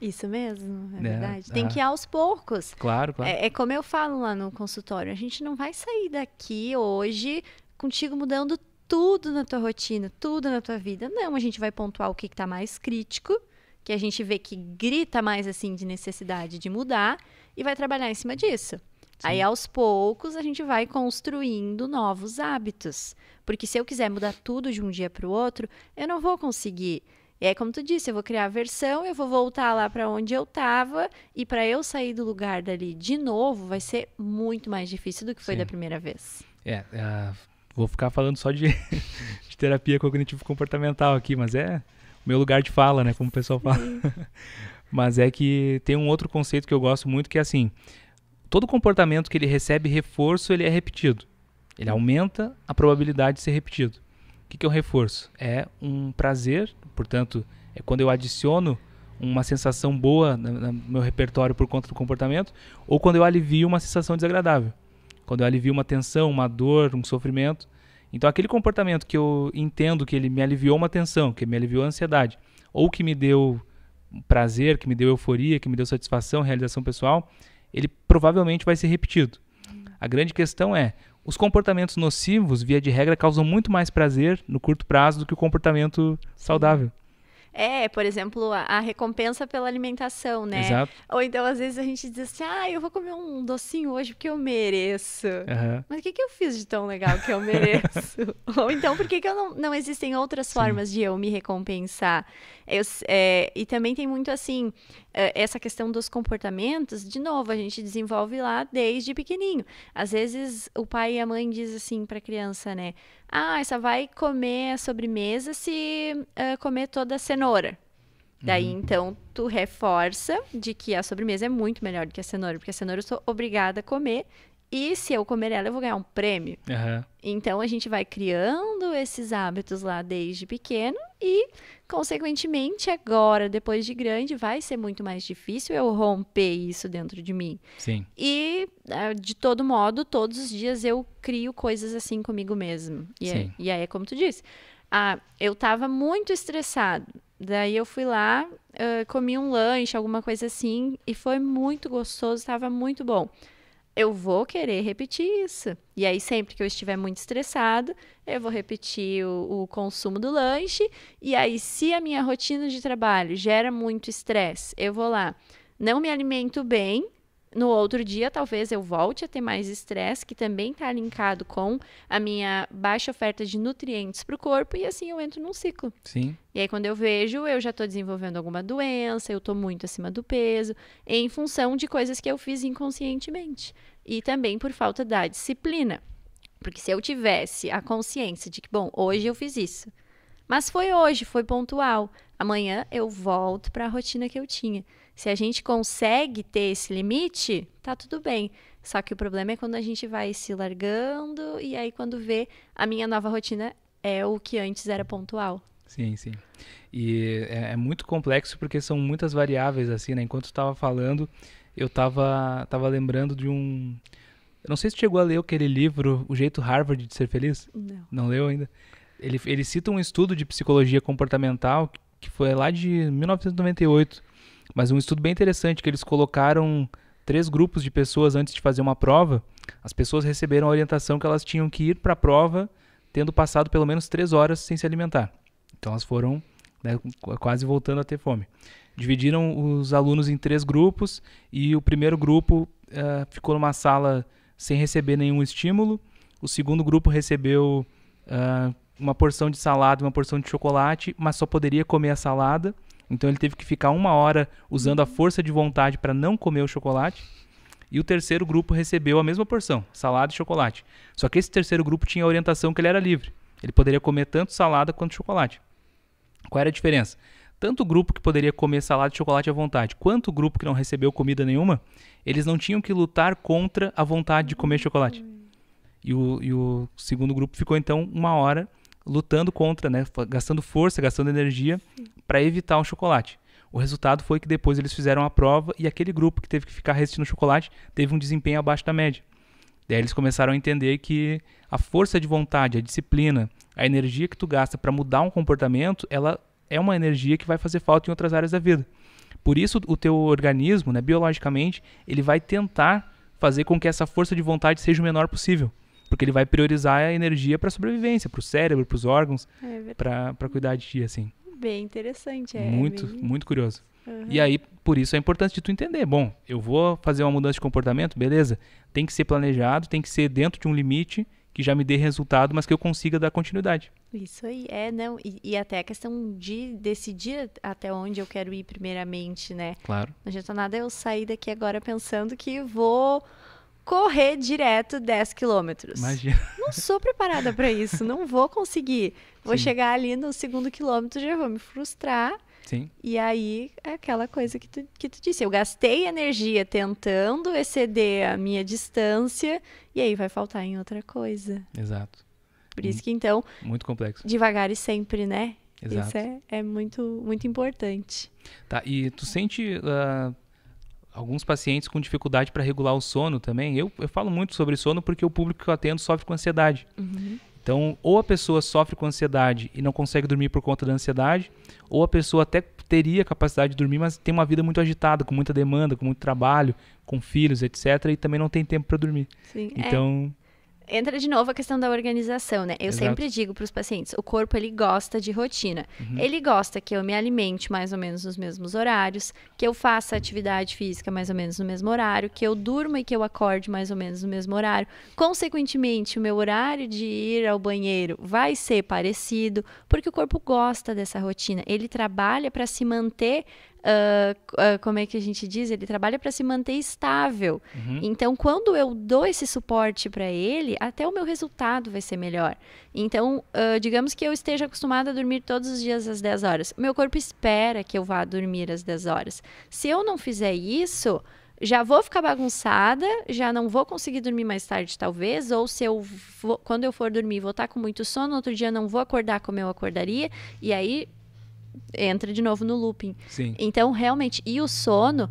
Isso mesmo, é, é verdade. Tem ah, que ir aos poucos. Claro, claro. É, é como eu falo lá no consultório: a gente não vai sair daqui hoje contigo mudando tudo na tua rotina, tudo na tua vida. Não, a gente vai pontuar o que está mais crítico, que a gente vê que grita mais assim de necessidade de mudar e vai trabalhar em cima disso. Sim. Aí aos poucos a gente vai construindo novos hábitos, porque se eu quiser mudar tudo de um dia para o outro, eu não vou conseguir. E aí, como tu disse, eu vou criar a versão, eu vou voltar lá para onde eu estava e para eu sair do lugar dali de novo vai ser muito mais difícil do que foi Sim. da primeira vez. É, uh, vou ficar falando só de, de terapia cognitivo-comportamental aqui, mas é o meu lugar de fala, né, como o pessoal fala. mas é que tem um outro conceito que eu gosto muito que é assim, todo comportamento que ele recebe reforço, ele é repetido. Ele hum. aumenta a probabilidade de ser repetido. O que, que é um reforço? É um prazer, portanto, é quando eu adiciono uma sensação boa no meu repertório por conta do comportamento, ou quando eu alivio uma sensação desagradável, quando eu alivio uma tensão, uma dor, um sofrimento. Então, aquele comportamento que eu entendo que ele me aliviou uma tensão, que me aliviou a ansiedade, ou que me deu prazer, que me deu euforia, que me deu satisfação, realização pessoal, ele provavelmente vai ser repetido. Hum. A grande questão é os comportamentos nocivos, via de regra, causam muito mais prazer no curto prazo do que o comportamento saudável. É, por exemplo, a, a, recompensa pela alimentação, né? Exato. Ou então, às vezes, a gente diz assim, ah, eu vou comer um docinho hoje porque eu mereço. Uhum. Mas o que, que eu fiz de tão legal que eu mereço? Ou então, por que, que eu não, não existem outras formas Sim. de eu me recompensar? Eu, é, e também tem muito assim, eh, essa questão dos comportamentos, de novo, a gente desenvolve lá desde pequenininho. Às vezes o pai e a mãe diz assim para a criança, né? Ah, só vai comer a sobremesa se uh, comer toda a cenoura. Daí, uhum. então, tu reforça de que a sobremesa é muito melhor do que a cenoura, porque a cenoura eu sou obrigada a comer e se eu comer ela, eu vou ganhar um prêmio. Uhum. Então a gente vai criando esses hábitos lá desde pequeno e, consequentemente, agora, depois de grande, vai ser muito mais difícil eu romper isso dentro de mim. Sim. E, é, de todo modo, todos os dias eu crio coisas assim comigo mesmo. E, é, Sim. É, e aí é como tu disse. Ah, eu estava muito estressado. Daí eu fui lá, uh, comi um lanche, alguma coisa assim, e foi muito gostoso, estava muito bom eu vou querer repetir isso. E aí, sempre que eu estiver muito estressado, eu vou repetir o, o consumo do lanche. E aí, se a minha rotina de trabalho gera muito estresse, eu vou lá, não me alimento bem, no outro dia, talvez eu volte a ter mais estresse, que também está linkado com a minha baixa oferta de nutrientes para o corpo, e assim eu entro num ciclo. Sim. E aí, quando eu vejo, eu já estou desenvolvendo alguma doença, eu estou muito acima do peso, em função de coisas que eu fiz inconscientemente. E também por falta da disciplina. Porque se eu tivesse a consciência de que, bom, hoje eu fiz isso, mas foi hoje, foi pontual, amanhã eu volto para a rotina que eu tinha. Se a gente consegue ter esse limite, tá tudo bem. Só que o problema é quando a gente vai se largando e aí quando vê a minha nova rotina é o que antes era pontual. Sim, sim. E é, é muito complexo porque são muitas variáveis assim, né? Enquanto estava falando, eu estava tava lembrando de um eu não sei se chegou a ler aquele livro O Jeito Harvard de Ser Feliz. Não. Não leu ainda? Ele, ele cita um estudo de psicologia comportamental que foi lá de 1998 mas um estudo bem interessante que eles colocaram três grupos de pessoas antes de fazer uma prova. As pessoas receberam a orientação que elas tinham que ir para a prova tendo passado pelo menos três horas sem se alimentar. Então elas foram né, quase voltando a ter fome. Dividiram os alunos em três grupos e o primeiro grupo uh, ficou numa sala sem receber nenhum estímulo. O segundo grupo recebeu uh, uma porção de salada, e uma porção de chocolate, mas só poderia comer a salada. Então ele teve que ficar uma hora usando a força de vontade para não comer o chocolate. E o terceiro grupo recebeu a mesma porção, salada e chocolate. Só que esse terceiro grupo tinha a orientação que ele era livre. Ele poderia comer tanto salada quanto chocolate. Qual era a diferença? Tanto o grupo que poderia comer salada e chocolate à vontade, quanto o grupo que não recebeu comida nenhuma, eles não tinham que lutar contra a vontade de comer chocolate. E o, e o segundo grupo ficou então uma hora lutando contra, né? Gastando força, gastando energia para evitar um chocolate. O resultado foi que depois eles fizeram a prova e aquele grupo que teve que ficar resistindo ao chocolate teve um desempenho abaixo da média. Daí eles começaram a entender que a força de vontade, a disciplina, a energia que tu gasta para mudar um comportamento, ela é uma energia que vai fazer falta em outras áreas da vida. Por isso o teu organismo, né, biologicamente, ele vai tentar fazer com que essa força de vontade seja o menor possível. Porque ele vai priorizar a energia para sobrevivência, para o cérebro, para os órgãos, é para cuidar de ti, assim. Bem interessante, é. Muito, bem... muito curioso. Uhum. E aí, por isso, é importante de tu entender. Bom, eu vou fazer uma mudança de comportamento, beleza. Tem que ser planejado, tem que ser dentro de um limite que já me dê resultado, mas que eu consiga dar continuidade. Isso aí, é, não. E, e, até a questão de decidir até onde eu quero ir primeiramente, né? Claro. Não adianta nada eu sair daqui agora pensando que vou correr direto 10 quilômetros. Imagina. Não sou preparada para isso, não vou conseguir. Vou Sim. chegar ali no segundo quilômetro, já vou me frustrar. Sim. E aí, é aquela coisa que tu, que tu disse, eu gastei energia tentando exceder a minha distância, e aí vai faltar em outra coisa. Exato. Por isso hum. que, então... Muito complexo. Devagar e sempre, né? Exato. Isso é, é muito, muito importante. Tá, e tu sente... Uh alguns pacientes com dificuldade para regular o sono também. Eu, eu falo muito sobre sono porque o público que eu atendo sofre com ansiedade. Uhum. Então, ou a pessoa sofre com ansiedade e não consegue dormir por conta da ansiedade, ou a pessoa até teria capacidade de dormir, mas tem uma vida muito agitada, com muita demanda, com muito trabalho, com filhos, etc., e também não tem tempo para dormir. Sim, é. então. É entra de novo a questão da organização, né? Eu Exato. sempre digo para os pacientes, o corpo ele gosta de rotina. Uhum. Ele gosta que eu me alimente mais ou menos nos mesmos horários, que eu faça atividade física mais ou menos no mesmo horário, que eu durma e que eu acorde mais ou menos no mesmo horário. Consequentemente, o meu horário de ir ao banheiro vai ser parecido, porque o corpo gosta dessa rotina. Ele trabalha para se manter uh, como é que a gente diz? Ele trabalha para se manter estável. Uhum. Então, quando eu dou esse suporte para ele, até o meu resultado vai ser melhor. Então, uh, digamos que eu esteja acostumada a dormir todos os dias às 10 horas. Meu corpo espera que eu vá dormir às 10 horas. Se eu não fizer isso, já vou ficar bagunçada, já não vou conseguir dormir mais tarde, talvez, ou se eu vou, quando eu for dormir, vou estar com muito sono, outro dia não vou acordar como eu acordaria, e aí entra de novo no looping. Sim. Então, realmente, e o sono,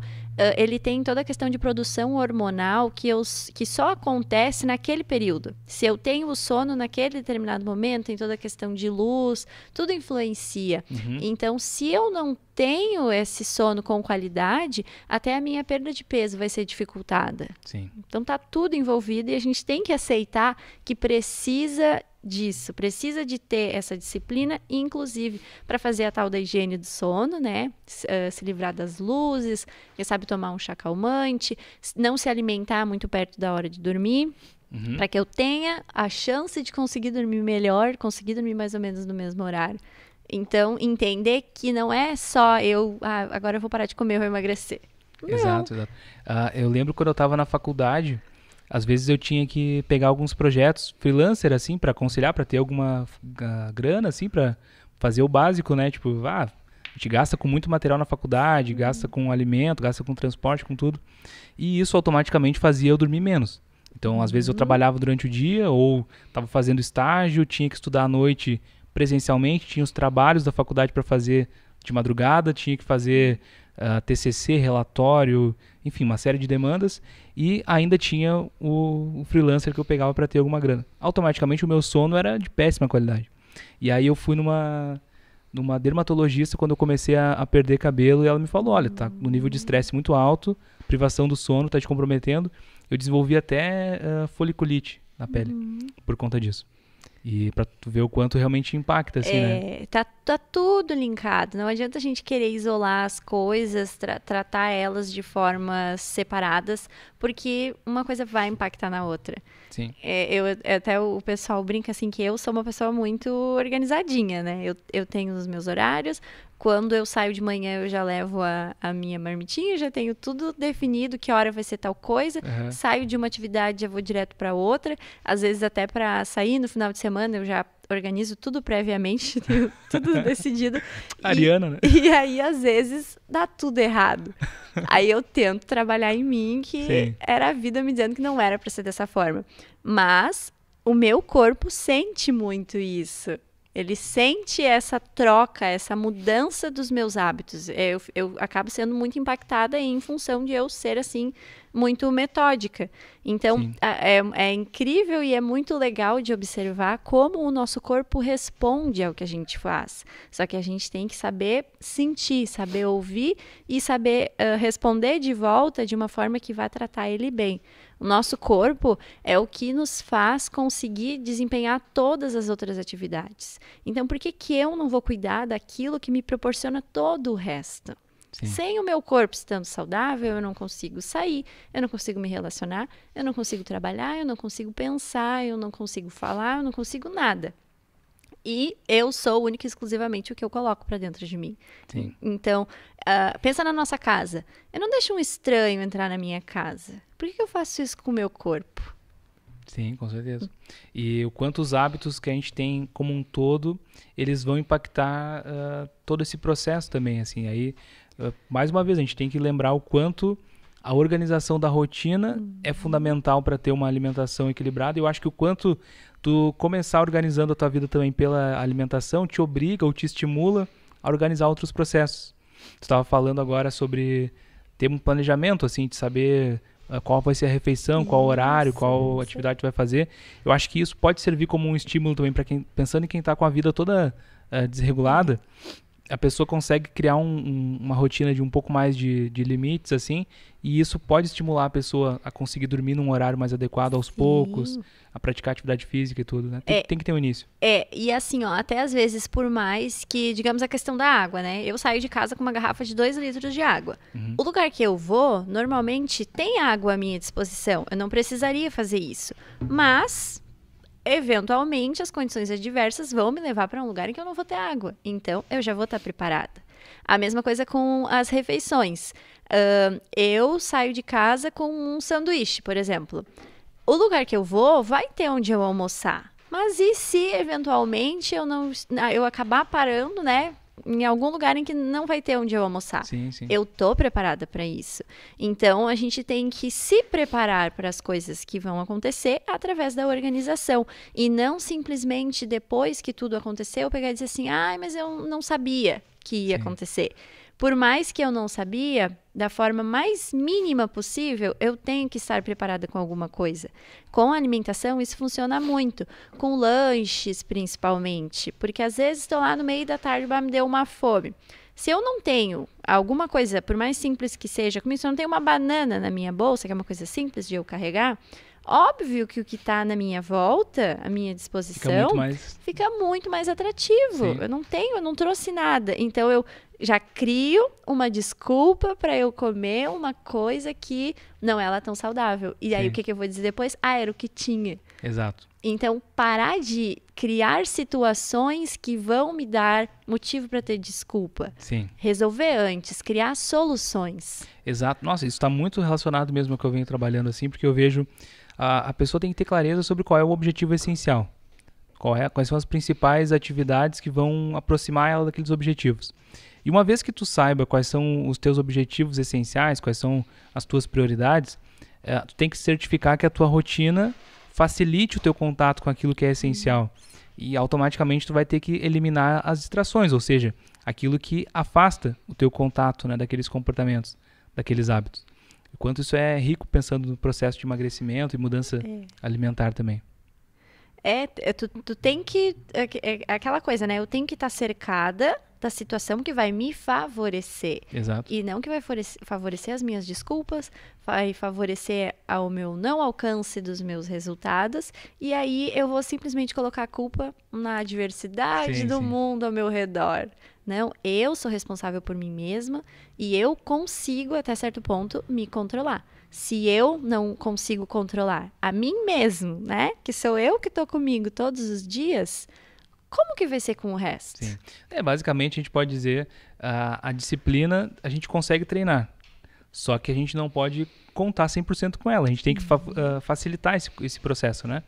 ele tem toda a questão de produção hormonal que, eu, que só acontece naquele período. Se eu tenho o sono naquele determinado momento, em toda a questão de luz, tudo influencia. Uhum. Então, se eu não tenho esse sono com qualidade, até a minha perda de peso vai ser dificultada. Sim. Então tá tudo envolvido e a gente tem que aceitar que precisa disso, precisa de ter essa disciplina, inclusive para fazer a tal da higiene do sono, né? Se, uh, ah, se livrar das luzes, quem sabe tomar um chá calmante, não se alimentar muito perto da hora de dormir. Uhum. Para que eu tenha a chance de conseguir dormir melhor, conseguir dormir mais ou menos no mesmo horário. Então, entender que não é só eu, ah, agora eu vou parar de comer, eu vou emagrecer. Não. Exato, exato. Uh, eu lembro quando eu estava na faculdade, às vezes eu tinha que pegar alguns projetos freelancer, assim, para aconselhar, para ter alguma uh, grana, assim, para fazer o básico, né? Tipo, ah, a gente gasta com muito material na faculdade, uhum. gasta com alimento, gasta com transporte, com tudo. E isso automaticamente fazia eu dormir menos. Então, às vezes uhum. eu trabalhava durante o dia ou estava fazendo estágio, tinha que estudar à noite presencialmente, tinha os trabalhos da faculdade para fazer de madrugada, tinha que fazer uh, ah, TCC, relatório, enfim, uma série de demandas e ainda tinha o, o freelancer que eu pegava para ter alguma grana. Automaticamente o meu sono era de péssima qualidade. E aí eu fui numa numa dermatologista quando eu comecei a, a perder cabelo e ela me falou, olha, tá no hum. nível de estresse muito alto, privação do sono tá te comprometendo. Eu desenvolvi até uh, foliculite na pele uhum. por conta disso. E para tu ver o quanto realmente impacta, assim, né? é, né? Tá, tá tudo linkado. Não adianta a gente querer isolar as coisas, tra tratar elas de formas separadas, porque uma coisa vai impactar na outra. Sim. É, eu, é, até o pessoal brinca assim que eu sou uma pessoa muito organizadinha, né? Eu, eu tenho os meus horários, quando eu saio de manhã, eu já levo a, a minha marmitinha, já tenho tudo definido, que hora vai ser tal coisa. Uhum. Saio de uma atividade, já vou direto para outra. Às vezes, até para sair no final de semana, eu já organizo tudo previamente, tenho tudo decidido. Ariana, e, né? E aí, às vezes, dá tudo errado. aí eu tento trabalhar em mim, que Sim. era a vida me dizendo que não era para ser dessa forma. Mas o meu corpo sente muito isso. Ele sente essa troca, essa mudança dos meus hábitos. É, eu, eu acabo sendo muito impactada em função de eu ser assim muito metódica. Então é, é, incrível e é muito legal de observar como o nosso corpo responde ao que a gente faz. Só que a gente tem que saber sentir, saber ouvir e saber uh, responder de volta de uma forma que vá tratar ele bem. O nosso corpo é o que nos faz conseguir desempenhar todas as outras atividades. Então, por que, que eu não vou cuidar daquilo que me proporciona todo o resto? Sim. Sem o meu corpo estando saudável, eu não consigo sair, eu não consigo me relacionar, eu não consigo trabalhar, eu não consigo pensar, eu não consigo falar, eu não consigo nada e eu sou única e exclusivamente o que eu coloco para dentro de mim. Sim. Então, uh, pensa na nossa casa. Eu não deixo um estranho entrar na minha casa. Por que, que eu faço isso com o meu corpo? Sim, com certeza. E o quanto os hábitos que a gente tem como um todo, eles vão impactar uh, todo esse processo também, assim. Aí, uh, mais uma vez, a gente tem que lembrar o quanto a organização da rotina uhum. é fundamental para ter uma alimentação equilibrada. Eu acho que o quanto tu começar organizando a tua vida também pela alimentação te obriga ou te estimula a organizar outros processos. Tu estava falando agora sobre ter um planejamento, assim, de saber ah, qual vai ser a refeição, qual horário, qual atividade tu vai fazer. Eu acho que isso pode servir como um estímulo também para quem, pensando em quem está com a vida toda uh, desregulada, a pessoa consegue criar um, um, uma rotina de um pouco mais de, de, limites, assim, e isso pode estimular a pessoa a conseguir dormir num horário mais adequado aos Sim. poucos, a praticar atividade física e tudo, né? Tem, é, tem, que ter um início. É, e assim, ó, até às vezes, por mais que, digamos, a questão da água, né? Eu saio de casa com uma garrafa de dois litros de água. Uhum. O lugar que eu vou, normalmente, tem água à minha disposição. Eu não precisaria fazer isso. Mas eventualmente as condições adversas vão me levar para um lugar em que eu não vou ter água. Então, eu já vou estar tá preparada. A mesma coisa com as refeições. Uh, eu saio de casa com um sanduíche, por exemplo. O lugar que eu vou vai ter onde eu almoçar. Mas e se eventualmente eu não ah, eu acabar parando, né, em algum lugar em que não vai ter onde eu almoçar. Sim, sim. Eu tô preparada para isso. Então a gente tem que se preparar para as coisas que vão acontecer através da organização e não simplesmente depois que tudo aconteceu pegar e dizer assim: "Ai, ah, mas eu não sabia que ia sim. acontecer". Por mais que eu não sabia, da forma mais mínima possível, eu tenho que estar preparada com alguma coisa. Com alimentação, isso funciona muito. Com lanches, principalmente. Porque às vezes estou lá no meio da tarde e me deu uma fome. Se eu não tenho alguma coisa, por mais simples que seja, como se eu não tenho uma banana na minha bolsa, que é uma coisa simples de eu carregar, óbvio que o que está na minha volta, à minha disposição, fica muito mais, fica muito mais atrativo. Sim. Eu não tenho, eu não trouxe nada. Então eu já crio uma desculpa para eu comer uma coisa que não ela é tão saudável. E aí Sim. o que, que eu vou dizer depois? Ah, era o que tinha. Exato. Então, parar de criar situações que vão me dar motivo para ter desculpa. Sim. Resolver antes, criar soluções. Exato. Nossa, isso está muito relacionado mesmo ao que eu venho trabalhando assim, porque eu vejo a, a pessoa tem que ter clareza sobre qual é o objetivo essencial. Qual é, quais são as principais atividades que vão aproximar ela daqueles objetivos. E uma vez que tu saiba quais são os teus objetivos essenciais, quais são as tuas prioridades, é, tu tem que certificar que a tua rotina facilite o teu contato com aquilo que é essencial. E automaticamente tu vai ter que eliminar as distrações, ou seja, aquilo que afasta o teu contato né, daqueles comportamentos, daqueles hábitos. O quanto isso é rico pensando no processo de emagrecimento e mudança é. alimentar também. É, é tu, tu tem que. É, é, é aquela coisa, né? Eu tenho que estar tá cercada da situação que vai me favorecer. Exato. E não que vai favorecer as minhas desculpas, vai favorecer ao meu não alcance dos meus resultados. E aí eu vou simplesmente colocar a culpa na adversidade sim, do sim. mundo ao meu redor. Não, eu sou responsável por mim mesma e eu consigo, até certo ponto, me controlar. Se eu não consigo controlar a mim mesmo, né? Que sou eu que estou comigo todos os dias como que vai ser com o resto? Sim. É, basicamente, a gente pode dizer a, ah, a disciplina a gente consegue treinar, só que a gente não pode contar 100% com ela. A gente tem que fa uh, facilitar esse, esse processo, né?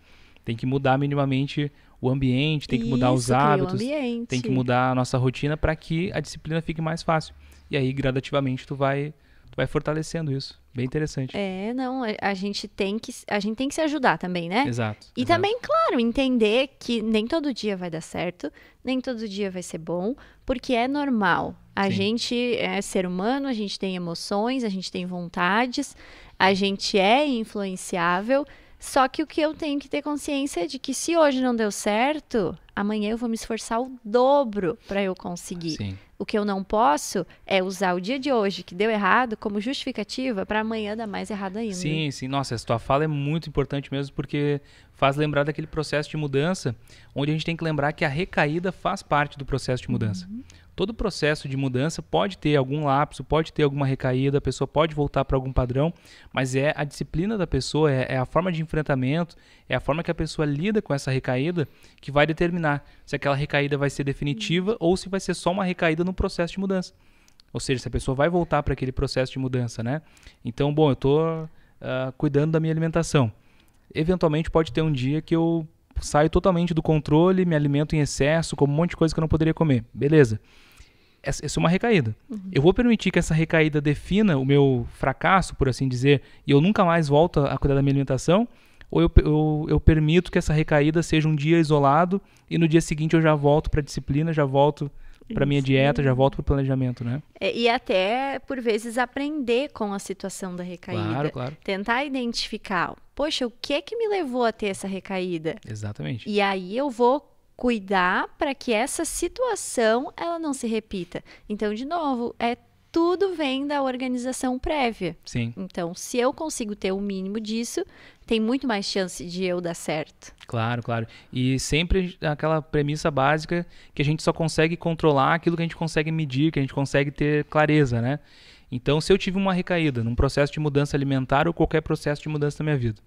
Tem que mudar minimamente o ambiente, tem que mudar os hábitos, tem que mudar a nossa rotina para que a disciplina fique mais fácil. E aí, gradativamente, tu vai, tu vai fortalecendo isso. Bem interessante. É, não, a gente tem que a gente tem que se ajudar também, né? Exato. E exato. também, claro, entender que nem todo dia vai dar certo, nem todo dia vai ser bom, porque é normal. A Sim. gente é ser humano, a gente tem emoções, a gente tem vontades, a gente é influenciável. Só que o que eu tenho que ter consciência é de que se hoje não deu certo, amanhã eu vou me esforçar o dobro para eu conseguir. Sim. O que eu não posso é usar o dia de hoje que deu errado como justificativa para amanhã dar mais errado ainda. Sim, sim. Nossa, essa tua fala é muito importante mesmo porque faz lembrar daquele processo de mudança onde a gente tem que lembrar que a recaída faz parte do processo de mudança. Uhum todo processo de mudança pode ter algum lapso, pode ter alguma recaída, a pessoa pode voltar para algum padrão, mas é a disciplina da pessoa, é, é, a forma de enfrentamento, é a forma que a pessoa lida com essa recaída que vai determinar se aquela recaída vai ser definitiva ou se vai ser só uma recaída no processo de mudança. Ou seja, se a pessoa vai voltar para aquele processo de mudança, né? Então, bom, eu estou uh, ah, cuidando da minha alimentação. Eventualmente pode ter um dia que eu saio totalmente do controle, me alimento em excesso, como um monte de coisa que eu não poderia comer. Beleza isso é uma recaída. Uhum. Eu vou permitir que essa recaída defina o meu fracasso, por assim dizer, e eu nunca mais volto a cuidar da minha alimentação, ou eu, eu, eu permito que essa recaída seja um dia isolado e no dia seguinte eu já volto para a disciplina, já volto para minha dieta, já volto para o planejamento, né? É, e até, por vezes, aprender com a situação da recaída. Claro, claro. Tentar identificar, poxa, o que é que me levou a ter essa recaída? Exatamente. E aí eu vou cuidar para que essa situação ela não se repita. Então, de novo, é tudo vem da organização prévia. Sim. Então, se eu consigo ter o um mínimo disso, tem muito mais chance de eu dar certo. Claro, claro. E sempre aquela premissa básica que a gente só consegue controlar aquilo que a gente consegue medir, que a gente consegue ter clareza, né? Então, se eu tive uma recaída num processo de mudança alimentar ou qualquer processo de mudança na minha vida,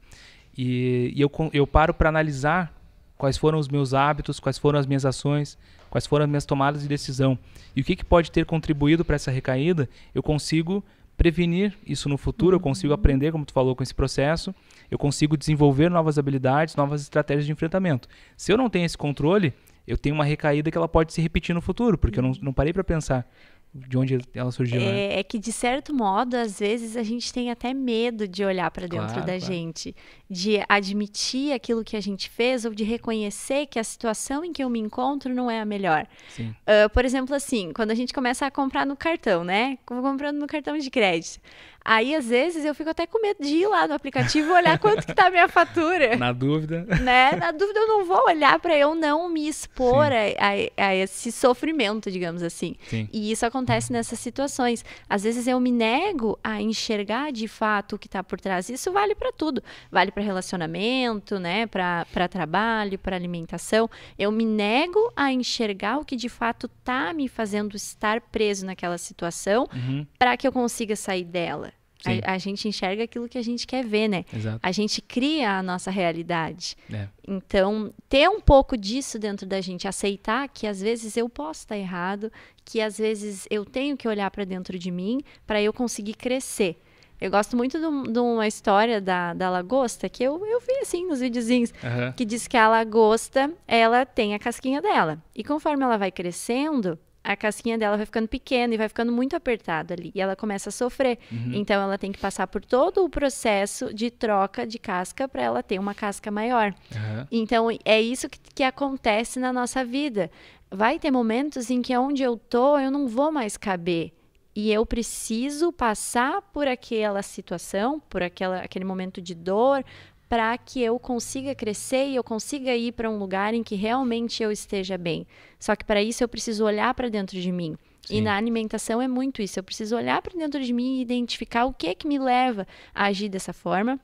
e, e eu, eu paro para analisar quais foram os meus hábitos, quais foram as minhas ações, quais foram as minhas tomadas de decisão e o que, que pode ter contribuído para essa recaída, eu consigo prevenir isso no futuro, uhum. eu consigo aprender, como tu falou, com esse processo, eu consigo desenvolver novas habilidades, novas estratégias de enfrentamento. Se eu não tenho esse controle, eu tenho uma recaída que ela pode se repetir no futuro, porque eu não, uhum. não parei para pensar de onde ela surgiu, né? é, né? É que, de certo modo, às vezes a gente tem até medo de olhar para dentro claro, da claro. gente, de admitir aquilo que a gente fez ou de reconhecer que a situação em que eu me encontro não é a melhor. Uh, por exemplo, assim, quando a gente começa a comprar no cartão, né? Como comprando no cartão de crédito. Aí, às vezes, eu fico até com medo de ir lá no aplicativo olhar quanto que tá a minha fatura. Na dúvida. Né? Na dúvida, eu não vou olhar para eu não me expor a, a, a, esse sofrimento, digamos assim. Sim. E isso acontece nessas situações. Às vezes, eu me nego a enxergar de fato o que tá por trás. Isso vale para tudo. Vale para relacionamento, né? Para trabalho, para alimentação. Eu me nego a enxergar o que de fato tá me fazendo estar preso naquela situação uhum. para que eu consiga sair dela. A, a, gente enxerga aquilo que a gente quer ver, né? Exato. A gente cria a nossa realidade. É. Então, ter um pouco disso dentro da gente, aceitar que às vezes eu posso estar errado, que às vezes eu tenho que olhar para dentro de mim para eu conseguir crescer. Eu gosto muito de uma história da, da lagosta que eu, eu vi assim nos videozinhos, uhum. que diz que a lagosta ela tem a casquinha dela. E conforme ela vai crescendo, a casquinha dela vai ficando pequena e vai ficando muito apertada ali. E ela começa a sofrer. Uhum. Então ela tem que passar por todo o processo de troca de casca para ela ter uma casca maior. Uhum. Então é isso que, que acontece na nossa vida. Vai ter momentos em que onde eu tô, eu não vou mais caber e eu preciso passar por aquela situação, por aquela, aquele momento de dor, para que eu consiga crescer e eu consiga ir para um lugar em que realmente eu esteja bem. Só que para isso eu preciso olhar para dentro de mim. Sim. E na alimentação é muito isso. Eu preciso olhar para dentro de mim e identificar o que é que me leva a agir dessa forma.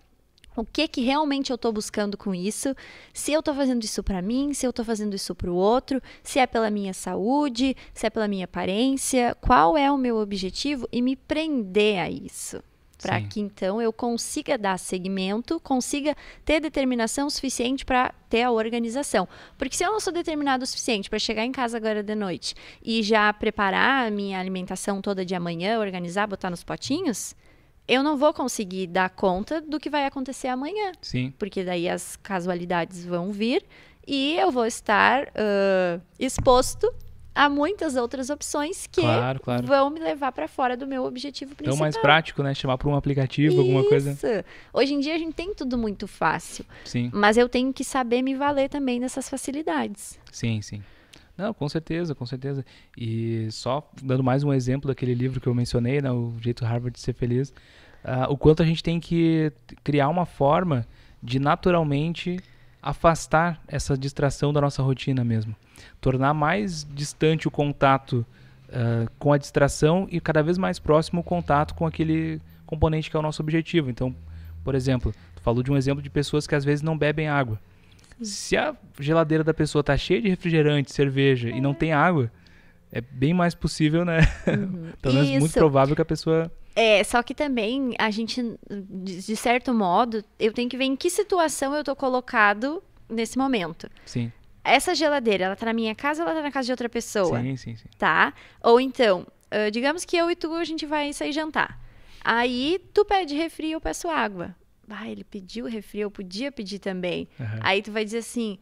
O que é que realmente eu estou buscando com isso? Se eu estou fazendo isso para mim, se eu estou fazendo isso para o outro, se é pela minha saúde, se é pela minha aparência, qual é o meu objetivo e me prender a isso para que então eu consiga dar segmento, consiga ter determinação suficiente para ter a organização. Porque se eu não sou determinado o suficiente para chegar em casa agora de noite e já preparar a minha alimentação toda de amanhã, organizar, botar nos potinhos, eu não vou conseguir dar conta do que vai acontecer amanhã. Sim. Porque daí as casualidades vão vir e eu vou estar uh, exposto há muitas outras opções que claro, claro. vão me levar para fora do meu objetivo então, principal. Então, mais prático, né? Chamar para um aplicativo, Isso. alguma coisa. Hoje em dia a gente tem tudo muito fácil. Sim. Mas eu tenho que saber me valer também nessas facilidades. Sim, sim. Não, com certeza, com certeza. E só dando mais um exemplo daquele livro que eu mencionei, né, O Jeito Harvard de Ser Feliz, uh, o quanto a gente tem que criar uma forma de naturalmente afastar essa distração da nossa rotina mesmo. Tornar mais distante o contato uh, com a distração e cada vez mais próximo o contato com aquele componente que é o nosso objetivo. Então, por exemplo, tu falou de um exemplo de pessoas que às vezes não bebem água. Se a geladeira da pessoa está cheia de refrigerante, cerveja é. e não uhum. tem água, é bem mais possível, né? então é muito provável que a pessoa é, só que também a gente, de certo modo, eu tenho que ver em que situação eu tô colocado nesse momento. Sim. Essa geladeira, ela tá na minha casa ou ela tá na casa de outra pessoa? Sim, sim, sim. Tá? Ou então, ah, digamos que eu e tu, a gente vai sair jantar. Aí, tu pede refri, eu peço água. Ah, ele pediu refri, eu podia pedir também. Uhum. Aí tu vai dizer assim,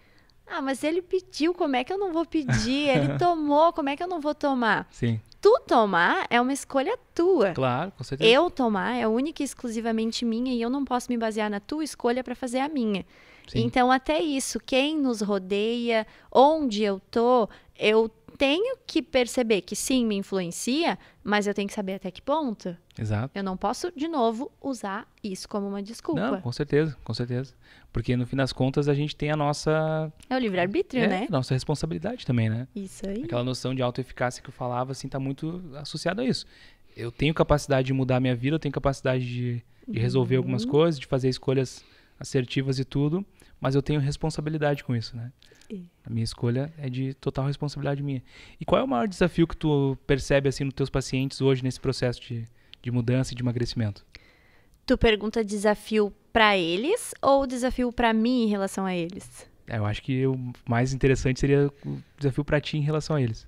ah, mas ele pediu, como é que eu não vou pedir? Ele tomou, como é que eu não vou tomar? Sim tu tomar é uma escolha tua. Claro, com certeza. Eu tomar é única e exclusivamente minha e eu não posso me basear na tua escolha para fazer a minha. Sim. Então, até isso, quem nos rodeia, onde eu tô, eu tenho que perceber que sim, me influencia, mas eu tenho que saber até que ponto. Exato. Eu não posso, de novo, usar isso como uma desculpa. Não, com certeza, com certeza. Porque no fim das contas a gente tem a nossa. É o livre-arbítrio, é, né? Nossa responsabilidade também, né? Isso aí. Aquela noção de autoeficácia que eu falava, assim, tá muito associada a isso. Eu tenho capacidade de mudar a minha vida, eu tenho capacidade de, de resolver uhum. algumas coisas, de fazer escolhas assertivas e tudo mas eu tenho responsabilidade com isso, né? A minha escolha é de total responsabilidade minha. E qual é o maior desafio que tu percebe assim nos teus pacientes hoje nesse processo de, de mudança e de emagrecimento? Tu pergunta desafio para eles ou desafio para mim em relação a eles? É, eu acho que o mais interessante seria o desafio para ti em relação a eles.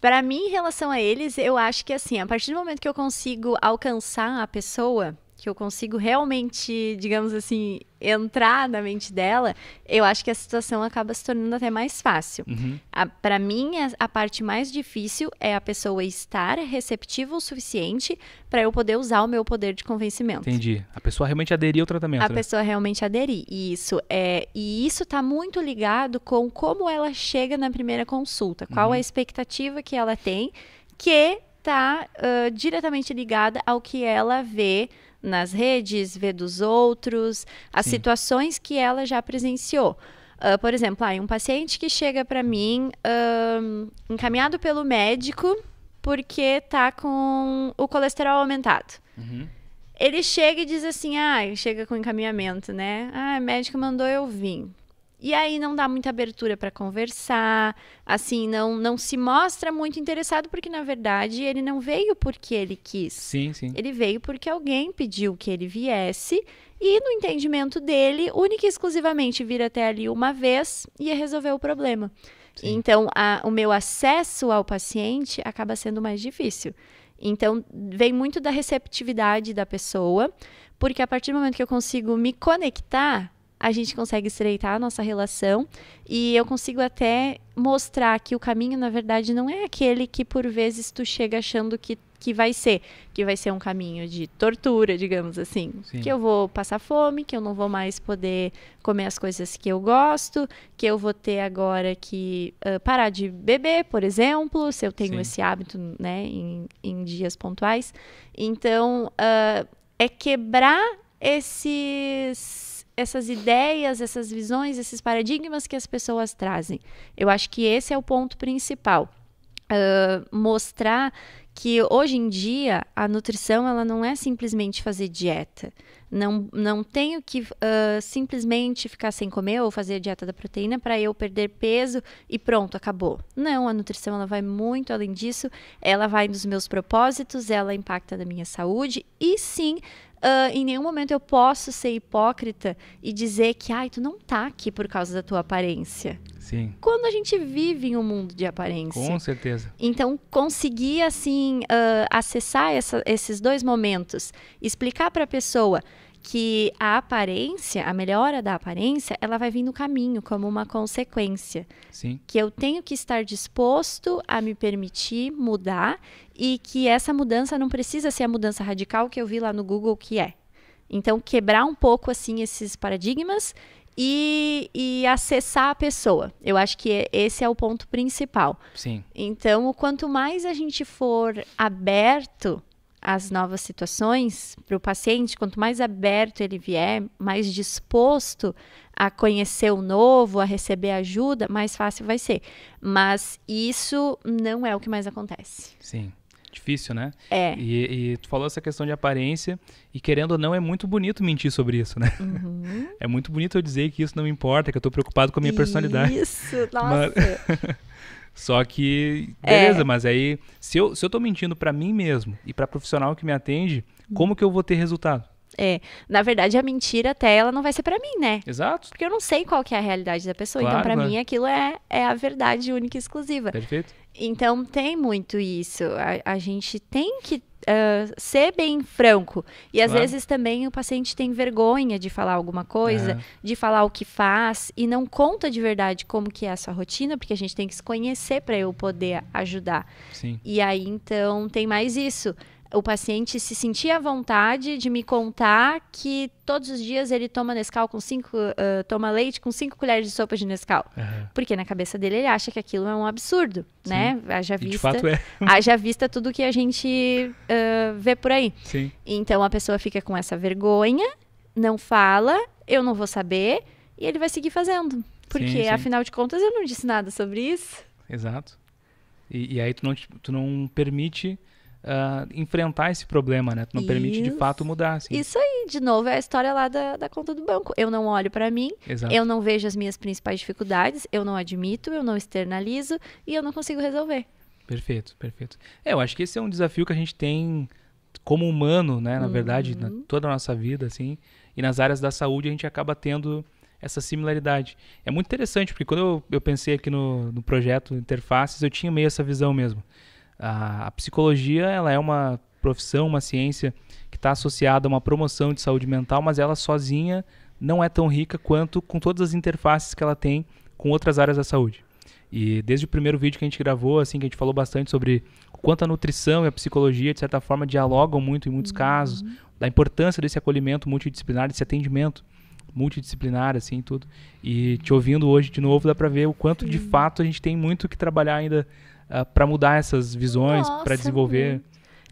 Para mim, em relação a eles, eu acho que assim, a partir do momento que eu consigo alcançar a pessoa, que eu consigo realmente, digamos assim, entrar na mente dela, eu acho que a situação acaba se tornando até mais fácil. Uhum. Para mim, a, a, parte mais difícil é a pessoa estar receptiva o suficiente para eu poder usar o meu poder de convencimento. Entendi. A pessoa realmente aderir ao tratamento. A né? pessoa realmente aderir. Isso é e isso está muito ligado com como ela chega na primeira consulta, qual uhum. a expectativa que ela tem, que está uh, diretamente ligada ao que ela vê nas redes, vê dos outros, as Sim. situações que ela já presenciou. Uh, por exemplo, ah, um paciente que chega para mim uh, encaminhado pelo médico porque tá com o colesterol aumentado. Uhum. Ele chega e diz assim, ah, chega com encaminhamento, né? Ah, o médico mandou eu vir. E aí não dá muita abertura para conversar, assim, não não se mostra muito interessado porque na verdade ele não veio porque ele quis. Sim, sim. Ele veio porque alguém pediu que ele viesse e no entendimento dele, única e exclusivamente vir até ali uma vez ia resolver o problema. Sim. Então, a, o meu acesso ao paciente acaba sendo mais difícil. Então, vem muito da receptividade da pessoa, porque a partir do momento que eu consigo me conectar, a gente consegue estreitar a nossa relação e eu consigo até mostrar que o caminho, na verdade, não é aquele que por vezes tu chega achando que, que vai ser, que vai ser um caminho de tortura, digamos assim. Sim. Que eu vou passar fome, que eu não vou mais poder comer as coisas que eu gosto, que eu vou ter agora que uh, parar de beber, por exemplo, se eu tenho Sim. esse hábito, né, em, em dias pontuais. Então, uh, é quebrar esses essas ideias, essas visões, esses paradigmas que as pessoas trazem. Eu acho que esse é o ponto principal. Uh, mostrar que hoje em dia a nutrição ela não é simplesmente fazer dieta. Não, não tenho que uh, simplesmente ficar sem comer ou fazer a dieta da proteína para eu perder peso e pronto, acabou. Não, a nutrição ela vai muito além disso, ela vai nos meus propósitos, ela impacta na minha saúde e sim Uh, em nenhum momento eu posso ser hipócrita e dizer que, ai, tu não tá aqui por causa da tua aparência. Sim. Quando a gente vive em um mundo de aparência. Com certeza. Então, conseguir, assim, uh, acessar essa, esses dois momentos, explicar para a pessoa que a aparência, a melhora da aparência, ela vai vir no caminho como uma consequência. Sim. Que eu tenho que estar disposto a me permitir mudar e que essa mudança não precisa ser a mudança radical que eu vi lá no Google que é. Então, quebrar um pouco assim esses paradigmas e, e, acessar a pessoa. Eu acho que esse é o ponto principal. Sim. Então, quanto mais a gente for aberto as novas situações para o paciente, quanto mais aberto ele vier, mais disposto a conhecer o novo, a receber ajuda, mais fácil vai ser. Mas isso não é o que mais acontece. Sim. Difícil, né? É. E, e, tu falou essa questão de aparência, e querendo ou não, é muito bonito mentir sobre isso, né? Uhum. É muito bonito eu dizer que isso não importa, que eu tô preocupado com a minha isso, personalidade. Isso, nossa. Mas... Só que, é. beleza, é. mas aí, se eu, se eu tô mentindo para mim mesmo e para profissional que me atende, como que eu vou ter resultado? É, na verdade a mentira até ela não vai ser para mim, né? Exato. Porque eu não sei qual que é a realidade da pessoa, então claro, então para mim aquilo é, é a verdade única e exclusiva. Perfeito. Então tem muito isso, a, a gente tem que uh, ser bem franco. E às claro. vezes também o paciente tem vergonha de falar alguma coisa, é. de falar o que faz e não conta de verdade como que é a sua rotina, porque a gente tem que se conhecer para eu poder ajudar. Sim. E aí então tem mais isso o paciente se sentia à vontade de me contar que todos os dias ele toma Nescau com cinco, uh, toma leite com cinco colheres de sopa de Nescau. Uhum. Porque na cabeça dele ele acha que aquilo é um absurdo, Sim. né? Haja vista, e de fato é. haja vista tudo que a gente uh, vê por aí. Sim. Então a pessoa fica com essa vergonha, não fala, eu não vou saber, e ele vai seguir fazendo. Porque, sim, sim. afinal de contas, eu não disse nada sobre isso. Exato. E, e aí tu não, tu não permite uh, enfrentar esse problema, né? Tu não Isso. permite de fato mudar. Assim. Isso aí, de novo, é a história lá da, da conta do banco. Eu não olho para mim, Exato. eu não vejo as minhas principais dificuldades, eu não admito, eu não externalizo e eu não consigo resolver. Perfeito, perfeito. É, eu acho que esse é um desafio que a gente tem como humano, né? Na uhum. verdade, na, uhum. toda a nossa vida, assim. E nas áreas da saúde a gente acaba tendo essa similaridade. É muito interessante, porque quando eu, eu pensei aqui no, no projeto Interfaces, eu tinha meio essa visão mesmo. A, a psicologia ela é uma profissão, uma ciência que está associada a uma promoção de saúde mental, mas ela sozinha não é tão rica quanto com todas as interfaces que ela tem com outras áreas da saúde. E desde o primeiro vídeo que a gente gravou, assim, que a gente falou bastante sobre o quanto a nutrição e a psicologia, de certa forma, dialogam muito em muitos uhum. casos, da importância desse acolhimento multidisciplinar, desse atendimento multidisciplinar, assim, tudo. E te ouvindo hoje de novo, dá para ver o quanto, Sim. de fato, a gente tem muito que trabalhar ainda uh, ah, para mudar essas visões, para desenvolver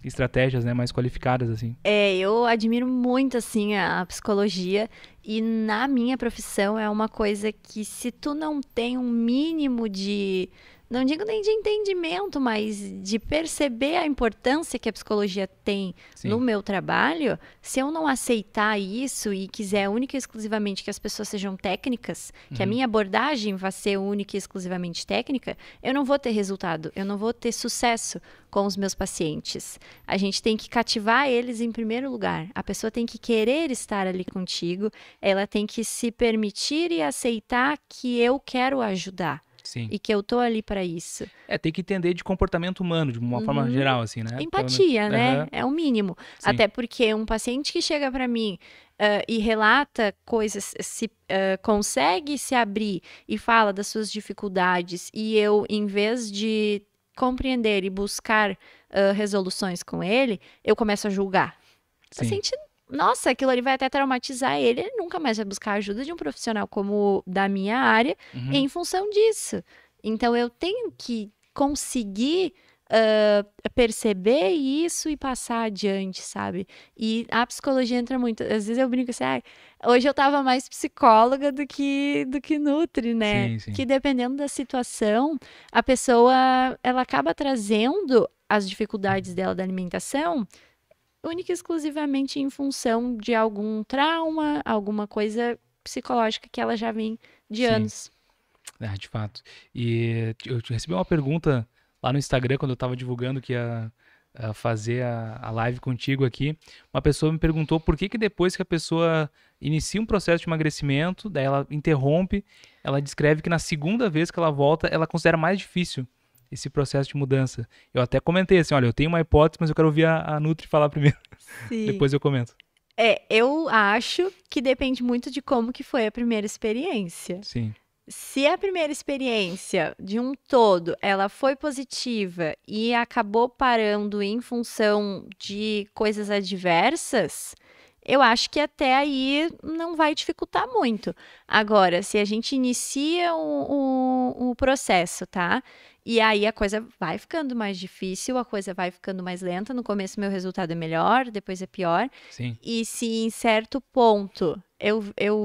que... estratégias né, mais qualificadas assim. É, eu admiro muito assim a psicologia e na minha profissão é uma coisa que se tu não tem um mínimo de não digo nem de entendimento, mas de perceber a importância que a psicologia tem Sim. no meu trabalho, se eu não aceitar isso e quiser única e exclusivamente que as pessoas sejam técnicas, uhum. que a uhum. minha abordagem vá ser única e exclusivamente técnica, eu não vou ter resultado, eu não vou ter sucesso com os meus pacientes. A gente tem que cativar eles em primeiro lugar. A pessoa tem que querer estar ali contigo, ela tem que se permitir e aceitar que eu quero ajudar. Sim. e que eu tô ali para isso. É, tem que entender de comportamento humano, de uma uhum. forma geral, assim, né? Empatia, né? Uhum. É o mínimo. Sim. Até porque um paciente que chega para mim uh, e relata coisas, se uh, consegue se abrir e fala das suas dificuldades, e eu, em vez de compreender e buscar uh, resoluções com ele, eu começo a julgar. Sim. O paciente nossa, aquilo ali vai até traumatizar ele, ele nunca mais vai buscar a ajuda de um profissional como da minha área uhum. em função disso. Então eu tenho que conseguir uh, perceber isso e passar adiante, sabe? E a psicologia entra muito. Às vezes eu brinco assim, ah, hoje eu tava mais psicóloga do que do que nutri, né? Sim, sim. Que dependendo da situação, a pessoa ela acaba trazendo as dificuldades dela da alimentação única e exclusivamente em função de algum trauma, alguma coisa psicológica que ela já vem de Sim. anos. É, de fato. E eu recebi uma pergunta lá no Instagram, quando eu estava divulgando que ia eh, fazer a, live contigo aqui, uma pessoa me perguntou por que, que depois que a pessoa inicia um processo de emagrecimento, daí ela interrompe, ela descreve que na segunda vez que ela volta, ela considera mais difícil esse processo de mudança. Eu até comentei assim, olha, eu tenho uma hipótese, mas eu quero ouvir a, a Nutri falar primeiro. Depois eu comento. É, eu acho que depende muito de como que foi a primeira experiência. Sim. Se a primeira experiência de um todo ela foi positiva e acabou parando em função de coisas adversas, eu acho que até aí não vai dificultar muito. Agora, se a gente inicia o, processo, tá? E aí a coisa vai ficando mais difícil, a coisa vai ficando mais lenta. No começo, meu resultado é melhor, depois é pior. Sim. E se em certo ponto eu, eu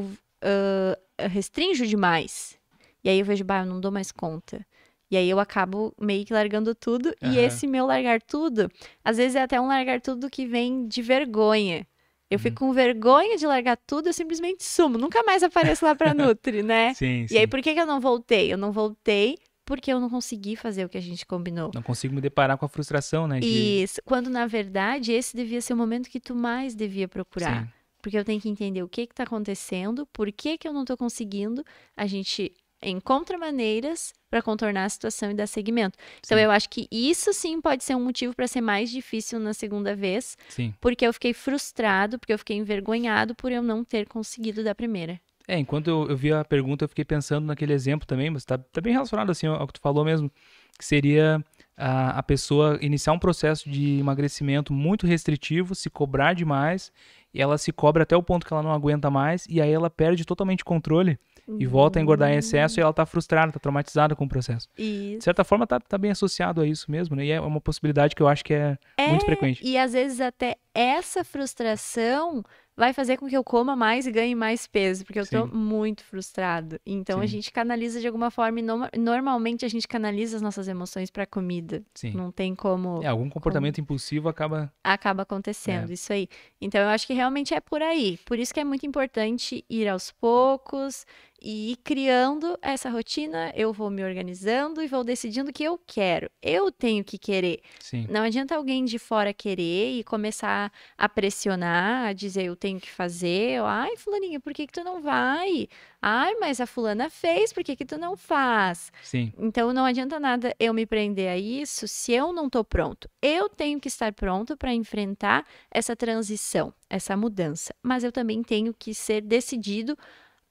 uh, restringo demais, e aí eu vejo, bah, eu não dou mais conta. E aí eu acabo meio que largando tudo. Uhum. E esse meu largar tudo, às vezes é até um largar tudo que vem de vergonha. Eu fico com vergonha de largar tudo, eu simplesmente sumo, nunca mais apareço lá para Nutri, né? sim, sim. E aí, por que, que eu não voltei? Eu não voltei porque eu não consegui fazer o que a gente combinou. Não consigo me deparar com a frustração, né? De... Isso, quando na verdade esse devia ser o momento que tu mais devia procurar. Sim. Porque eu tenho que entender o que está acontecendo, por que, que eu não estou conseguindo. A gente encontra maneiras para contornar a situação e dar seguimento. Então, sim. Então eu acho que isso sim pode ser um motivo para ser mais difícil na segunda vez, sim. porque eu fiquei frustrado, porque eu fiquei envergonhado por eu não ter conseguido da primeira. É, enquanto eu, eu vi a pergunta, eu fiquei pensando naquele exemplo também, mas tá, tá bem relacionado assim ao que tu falou mesmo, que seria a, a pessoa iniciar um processo de emagrecimento muito restritivo, se cobrar demais, e ela se cobra até o ponto que ela não aguenta mais, e aí ela perde totalmente controle uhum. e volta a engordar em excesso e ela está frustrada, está traumatizada com o processo. Isso. De certa forma, está tá bem associado a isso mesmo, né? E é uma possibilidade que eu acho que é, é muito frequente. E às vezes até essa frustração vai fazer com que eu coma mais e ganhe mais peso, porque eu estou muito frustrado. Então Sim. a gente canaliza de alguma forma e no, normalmente a gente canaliza as nossas emoções para comida. Sim. Não tem como. É, algum comportamento como... impulsivo acaba. Acaba acontecendo, é. isso aí. Então eu acho que realmente é por aí. Por isso que é muito importante ir aos poucos, e ir criando essa rotina, eu vou me organizando e vou decidindo o que eu quero. Eu tenho que querer. Sim. Não adianta alguém de fora querer e começar a pressionar, a dizer eu tenho que fazer. Ai, fulaninha, por que, que tu não vai? Ai, mas a fulana fez, por que, que tu não faz? Sim. Então não adianta nada eu me prender a isso se eu não estou pronto. Eu tenho que estar pronto para enfrentar essa transição, essa mudança. Mas eu também tenho que ser decidido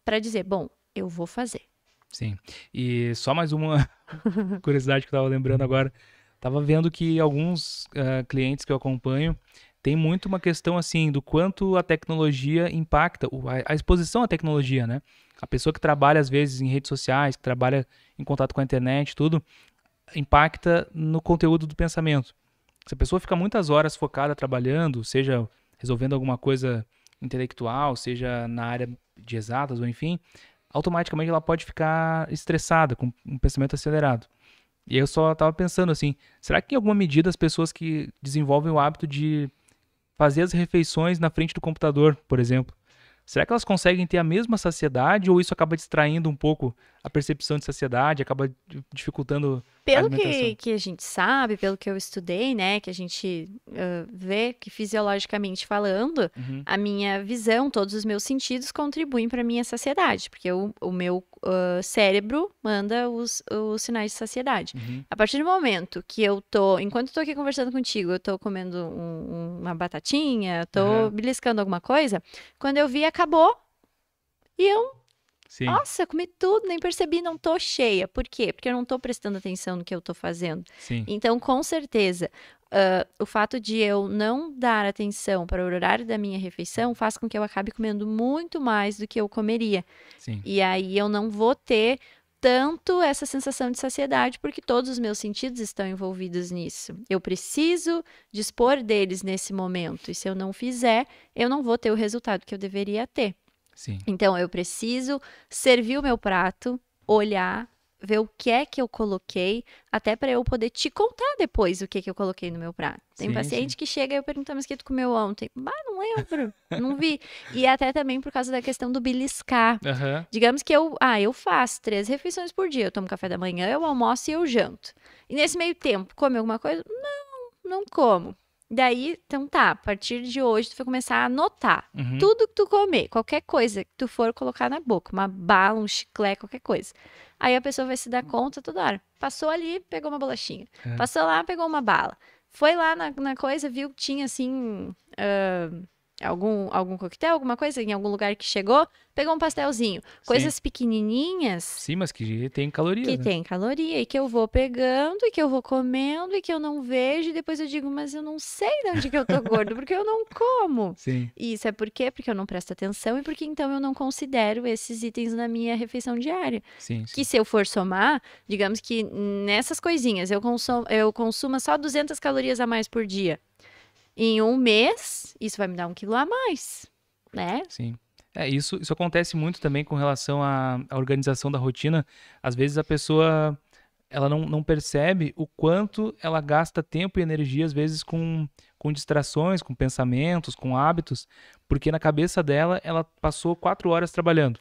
para dizer, bom, eu vou fazer. Sim. E só mais uma curiosidade que eu estava lembrando agora. Tava vendo que alguns uh, clientes que eu acompanho tem muito uma questão assim do quanto a tecnologia impacta, a exposição à tecnologia, né? A pessoa que trabalha às vezes em redes sociais, que trabalha em contato com a internet, tudo impacta no conteúdo do pensamento. Se a pessoa fica muitas horas focada trabalhando, seja resolvendo alguma coisa intelectual, seja na área de exatas ou enfim, automaticamente ela pode ficar estressada, com um pensamento acelerado. E eu só estava pensando assim, será que em alguma medida as pessoas que desenvolvem o hábito de fazer as refeições na frente do computador, por exemplo, será que elas conseguem ter a mesma saciedade ou isso acaba distraindo um pouco a percepção de saciedade, acaba dificultando pelo que, que a gente sabe, pelo que eu estudei, né, que a gente uh, vê que fisiologicamente falando, uhum. a minha visão, todos os meus sentidos contribuem para minha saciedade, porque o, o meu uh, cérebro manda os, os sinais de saciedade. Uhum. A partir do momento que eu tô, enquanto estou aqui conversando contigo, eu estou comendo um, uma batatinha, estou uhum. beliscando alguma coisa, quando eu vi acabou e eu Sim. Nossa, comi tudo, nem percebi, não tô cheia. Por quê? Porque eu não tô prestando atenção no que eu tô fazendo. Sim. Então, com certeza, uh, o fato de eu não dar atenção para o horário da minha refeição faz com que eu acabe comendo muito mais do que eu comeria. Sim. E aí eu não vou ter tanto essa sensação de saciedade, porque todos os meus sentidos estão envolvidos nisso. Eu preciso dispor deles nesse momento, e se eu não fizer, eu não vou ter o resultado que eu deveria ter. Sim. Então eu preciso servir o meu prato, olhar, ver o que é que eu coloquei, até para eu poder te contar depois o que é que eu coloquei no meu prato. Tem sim, paciente sim. que chega e eu pergunto, ah, mas o que tu comeu ontem? Bah, não lembro, não vi. E até também por causa da questão do beliscar. Uhum. Digamos que eu, ah, eu faço três refeições por dia. Eu tomo café da manhã, eu almoço e eu janto. E nesse meio tempo, come alguma coisa? Não, não como. Daí, então tá, a partir de hoje tu vai começar a anotar uhum. tudo que tu comer, qualquer coisa que tu for colocar na boca, uma bala, um chiclete, qualquer coisa. Aí a pessoa vai se dar conta toda hora. Passou ali, pegou uma bolachinha. É. Passou lá, pegou uma bala. Foi lá na, na coisa, viu que tinha assim. Uh algum, algum coquetel, alguma coisa, em algum lugar que chegou, pegou um pastelzinho. Coisas Sim. pequenininhas. Sim, mas que tem caloria. Que né? tem caloria e que eu vou pegando e que eu vou comendo e que eu não vejo. E depois eu digo, mas eu não sei de onde que eu tô gordo, porque eu não como. Sim. E isso é por quê? Porque eu não presto atenção e porque então eu não considero esses itens na minha refeição diária. Sim, sim. Que se eu for somar, digamos que nessas coisinhas, eu consumo, eu consumo só 200 calorias a mais por dia em um mês, isso vai me dar um quilo a mais, né? Sim. É, isso, isso acontece muito também com relação à, à organização da rotina. Às vezes a pessoa ela não, não percebe o quanto ela gasta tempo e energia, às vezes, com, com distrações, com pensamentos, com hábitos, porque na cabeça dela ela passou quatro horas trabalhando.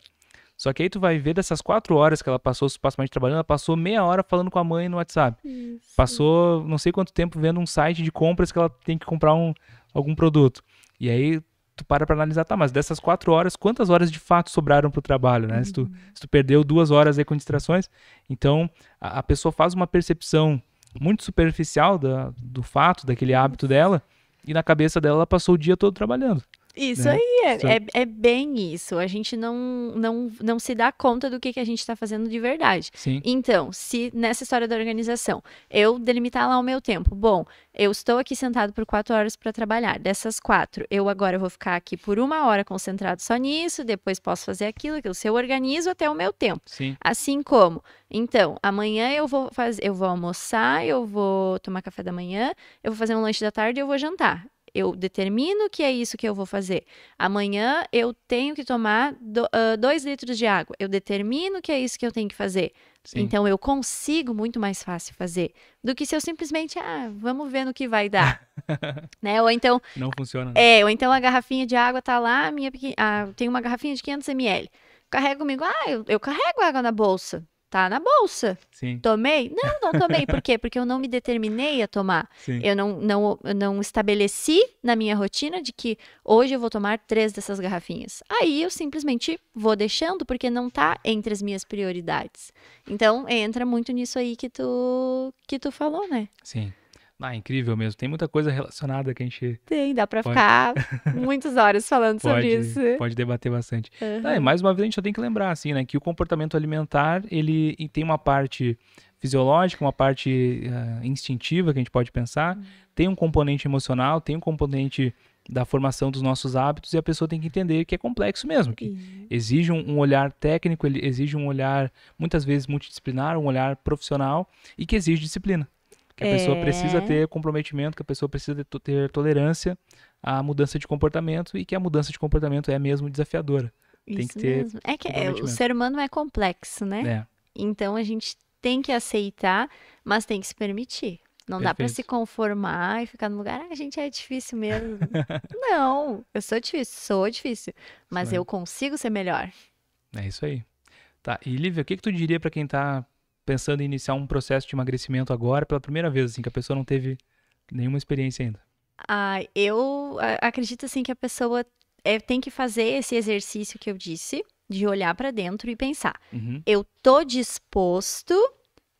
Só que aí tu vai ver dessas quatro horas que ela passou supostamente trabalhando, ela passou meia hora falando com a mãe no WhatsApp. Isso. Passou não sei quanto tempo vendo um site de compras que ela tem que comprar um, algum produto. E aí tu para pra analisar, tá, mas dessas quatro horas, quantas horas de fato sobraram pro trabalho, né? Uhum. Se, tu, uhum. se tu perdeu duas horas aí com distrações. Então, a, a pessoa faz uma percepção muito superficial da, do fato, daquele hábito dela, e na cabeça dela ela passou o dia todo trabalhando. Isso né? aí, é, é, é, bem isso. A gente não, não, não se dá conta do que, que a gente está fazendo de verdade. Sim. Então, se nessa história da organização, eu delimitar lá o meu tempo, bom, eu estou aqui sentado por quatro horas para trabalhar. Dessas quatro, eu agora vou ficar aqui por uma hora concentrado só nisso, depois posso fazer aquilo, aquilo. Se eu organizo até o meu tempo. Sim. Assim como, então, amanhã eu vou fazer, eu vou almoçar, eu vou tomar café da manhã, eu vou fazer um lanche da tarde e eu vou jantar eu determino que é isso que eu vou fazer. Amanhã eu tenho que tomar do, uh, dois litros de água. Eu determino que é isso que eu tenho que fazer. Sim. Então eu consigo muito mais fácil fazer do que se eu simplesmente, ah, vamos ver no que vai dar. né? Ou então. Não funciona. Né? É, ou então a garrafinha de água tá lá, minha ah, tem uma garrafinha de 500 ml. Carrega comigo, ah, eu, eu carrego água na bolsa tá na bolsa. Sim. Tomei? Não, não tomei. Por quê? Porque eu não me determinei a tomar. Sim. Eu não, não, eu não estabeleci na minha rotina de que hoje eu vou tomar três dessas garrafinhas. Aí eu simplesmente vou deixando porque não tá entre as minhas prioridades. Então entra muito nisso aí que tu que tu falou, né? Sim. Ah, incrível mesmo. Tem muita coisa relacionada que a gente. Tem, dá pra pode... ficar muitas horas falando pode, sobre isso. Pode debater bastante. Uhum. Ah, e mais uma vez a gente só tem que lembrar, assim, né? Que o comportamento alimentar, ele tem uma parte fisiológica, uma parte uh, instintiva que a gente pode pensar, uhum. tem um componente emocional, tem um componente da formação dos nossos hábitos e a pessoa tem que entender que é complexo mesmo, que uhum. exige um, um, olhar técnico, ele exige um olhar muitas vezes multidisciplinar, um olhar profissional e que exige disciplina que a é. pessoa precisa é. ter comprometimento, que a pessoa precisa ter tolerância à mudança de comportamento e que a mudança de comportamento é mesmo desafiadora. Isso tem que ter. Mesmo. É que é, o ser humano é complexo, né? É. Então a gente tem que aceitar, mas tem que se permitir. Não Perfeito. dá para se conformar e ficar no lugar, ah, a gente é difícil mesmo. Não, eu sou difícil, sou difícil, mas eu consigo ser melhor. É isso aí. Tá, e Lívia, o que, que tu diria para quem tá pensando em iniciar um processo de emagrecimento agora pela primeira vez, assim, que a pessoa não teve nenhuma experiência ainda? Ah, eu ah, acredito assim que a pessoa é, tem que fazer esse exercício que eu disse, de olhar para dentro e pensar: uhum. eu tô disposto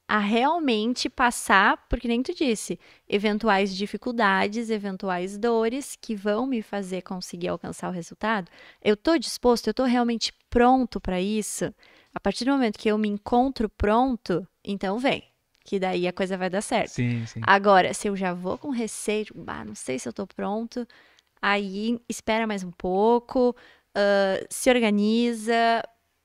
a realmente passar, porque nem tu disse, eventuais dificuldades, eventuais dores que vão me fazer conseguir alcançar o resultado? Eu tô disposto, eu tô realmente pronto para isso? A partir do momento que eu me encontro pronto, então vem. Que daí a coisa vai dar certo. Sim, sim. Agora, se eu já vou com receio, não sei se eu tô pronto, aí espera mais um pouco, uh, se organiza,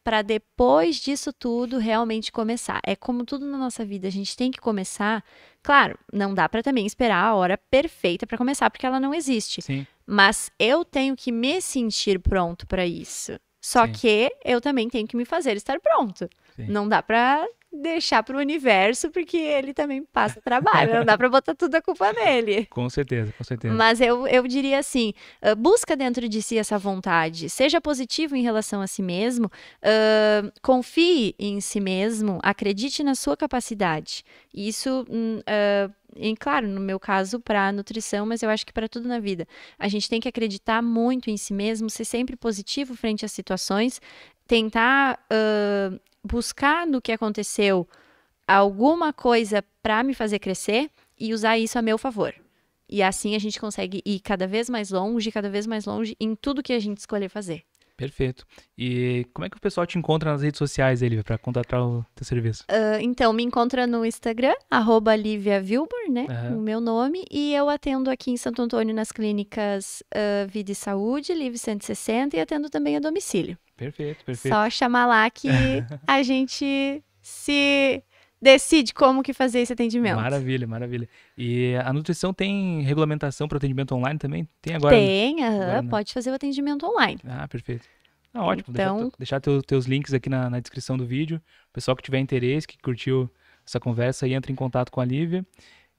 para depois disso tudo realmente começar. É como tudo na nossa vida, a gente tem que começar. Claro, não dá para também esperar a hora perfeita para começar, porque ela não existe. Sim. Mas eu tenho que me sentir pronto para isso. Só Sim. que eu também tenho que me fazer estar pronto. Sim. Não dá para deixar para o universo, porque ele também passa trabalho, não dá para botar tudo a culpa nele. Com certeza, com certeza. Mas eu, eu diria assim: uh, busca dentro de si essa vontade, seja positivo em relação a si mesmo, uh, confie em si mesmo, acredite na sua capacidade. Isso. Uh, e claro, no meu caso, para nutrição, mas eu acho que para tudo na vida. A gente tem que acreditar muito em si mesmo, ser sempre positivo frente às situações, tentar uh, buscar no que aconteceu alguma coisa para me fazer crescer e usar isso a meu favor. E assim a gente consegue ir cada vez mais longe, cada vez mais longe em tudo que a gente escolher fazer. Perfeito. E como é que o pessoal te encontra nas redes sociais, Lívia, para contratar o teu serviço? Uh, então, me encontra no Instagram, arroba né? Uhum. O meu nome. E eu atendo aqui em Santo Antônio nas clínicas uh, Vida e Saúde, Live 160, e atendo também a domicílio. Perfeito, perfeito. Só chamar lá que a gente se decide como que fazer esse atendimento. Maravilha, maravilha. E a nutrição tem regulamentação para atendimento online também? Tem agora? Tem, agora, né? pode fazer o atendimento online. Ah, perfeito. Ah, ótimo. Então... Deixar, deixar teus, teus links aqui na, na descrição do vídeo. O pessoal que tiver interesse, que curtiu essa conversa, entra em contato com a Lívia.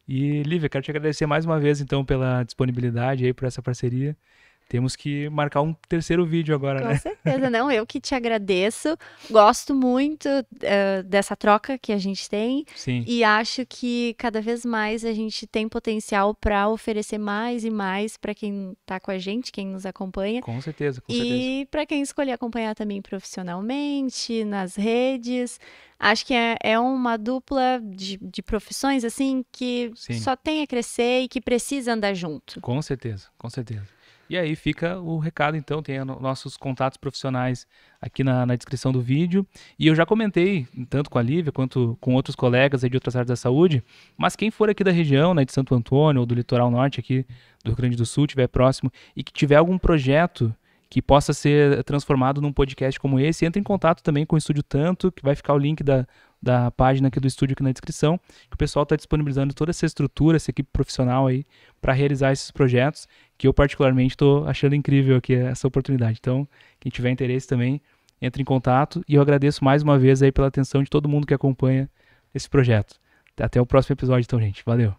E, Lívia, quero te agradecer mais uma vez, então, pela disponibilidade aí, por essa parceria. Temos que marcar um terceiro vídeo agora, Com né? Com certeza, não. Eu que te agradeço. Gosto muito uh, dessa troca que a gente tem. Sim. E acho que cada vez mais a gente tem potencial para oferecer mais e mais para quem está com a gente, quem nos acompanha. Com certeza, com e certeza. E para quem escolher acompanhar também profissionalmente, nas redes. Acho que é, é uma dupla de, de, profissões, assim, que Sim. só tem a crescer e que precisa andar junto. Com certeza, com certeza. E aí fica o recado, então, tem nossos contatos profissionais aqui na, na, descrição do vídeo. E eu já comentei, tanto com a Lívia quanto com outros colegas de outras áreas da saúde, mas quem for aqui da região, né, de Santo Antônio ou do litoral norte aqui do Rio Grande do Sul, tiver próximo, e que tiver algum projeto que possa ser transformado num podcast como esse, entre em contato também com o Estúdio Tanto, que vai ficar o link da, da página aqui do estúdio aqui na descrição, que o pessoal está disponibilizando toda essa estrutura, essa equipe profissional aí para realizar esses projetos, que eu particularmente estou achando incrível aqui essa oportunidade. Então, quem tiver interesse também, entre em contato e eu agradeço mais uma vez aí pela atenção de todo mundo que acompanha esse projeto. Até o próximo episódio então, gente. Valeu.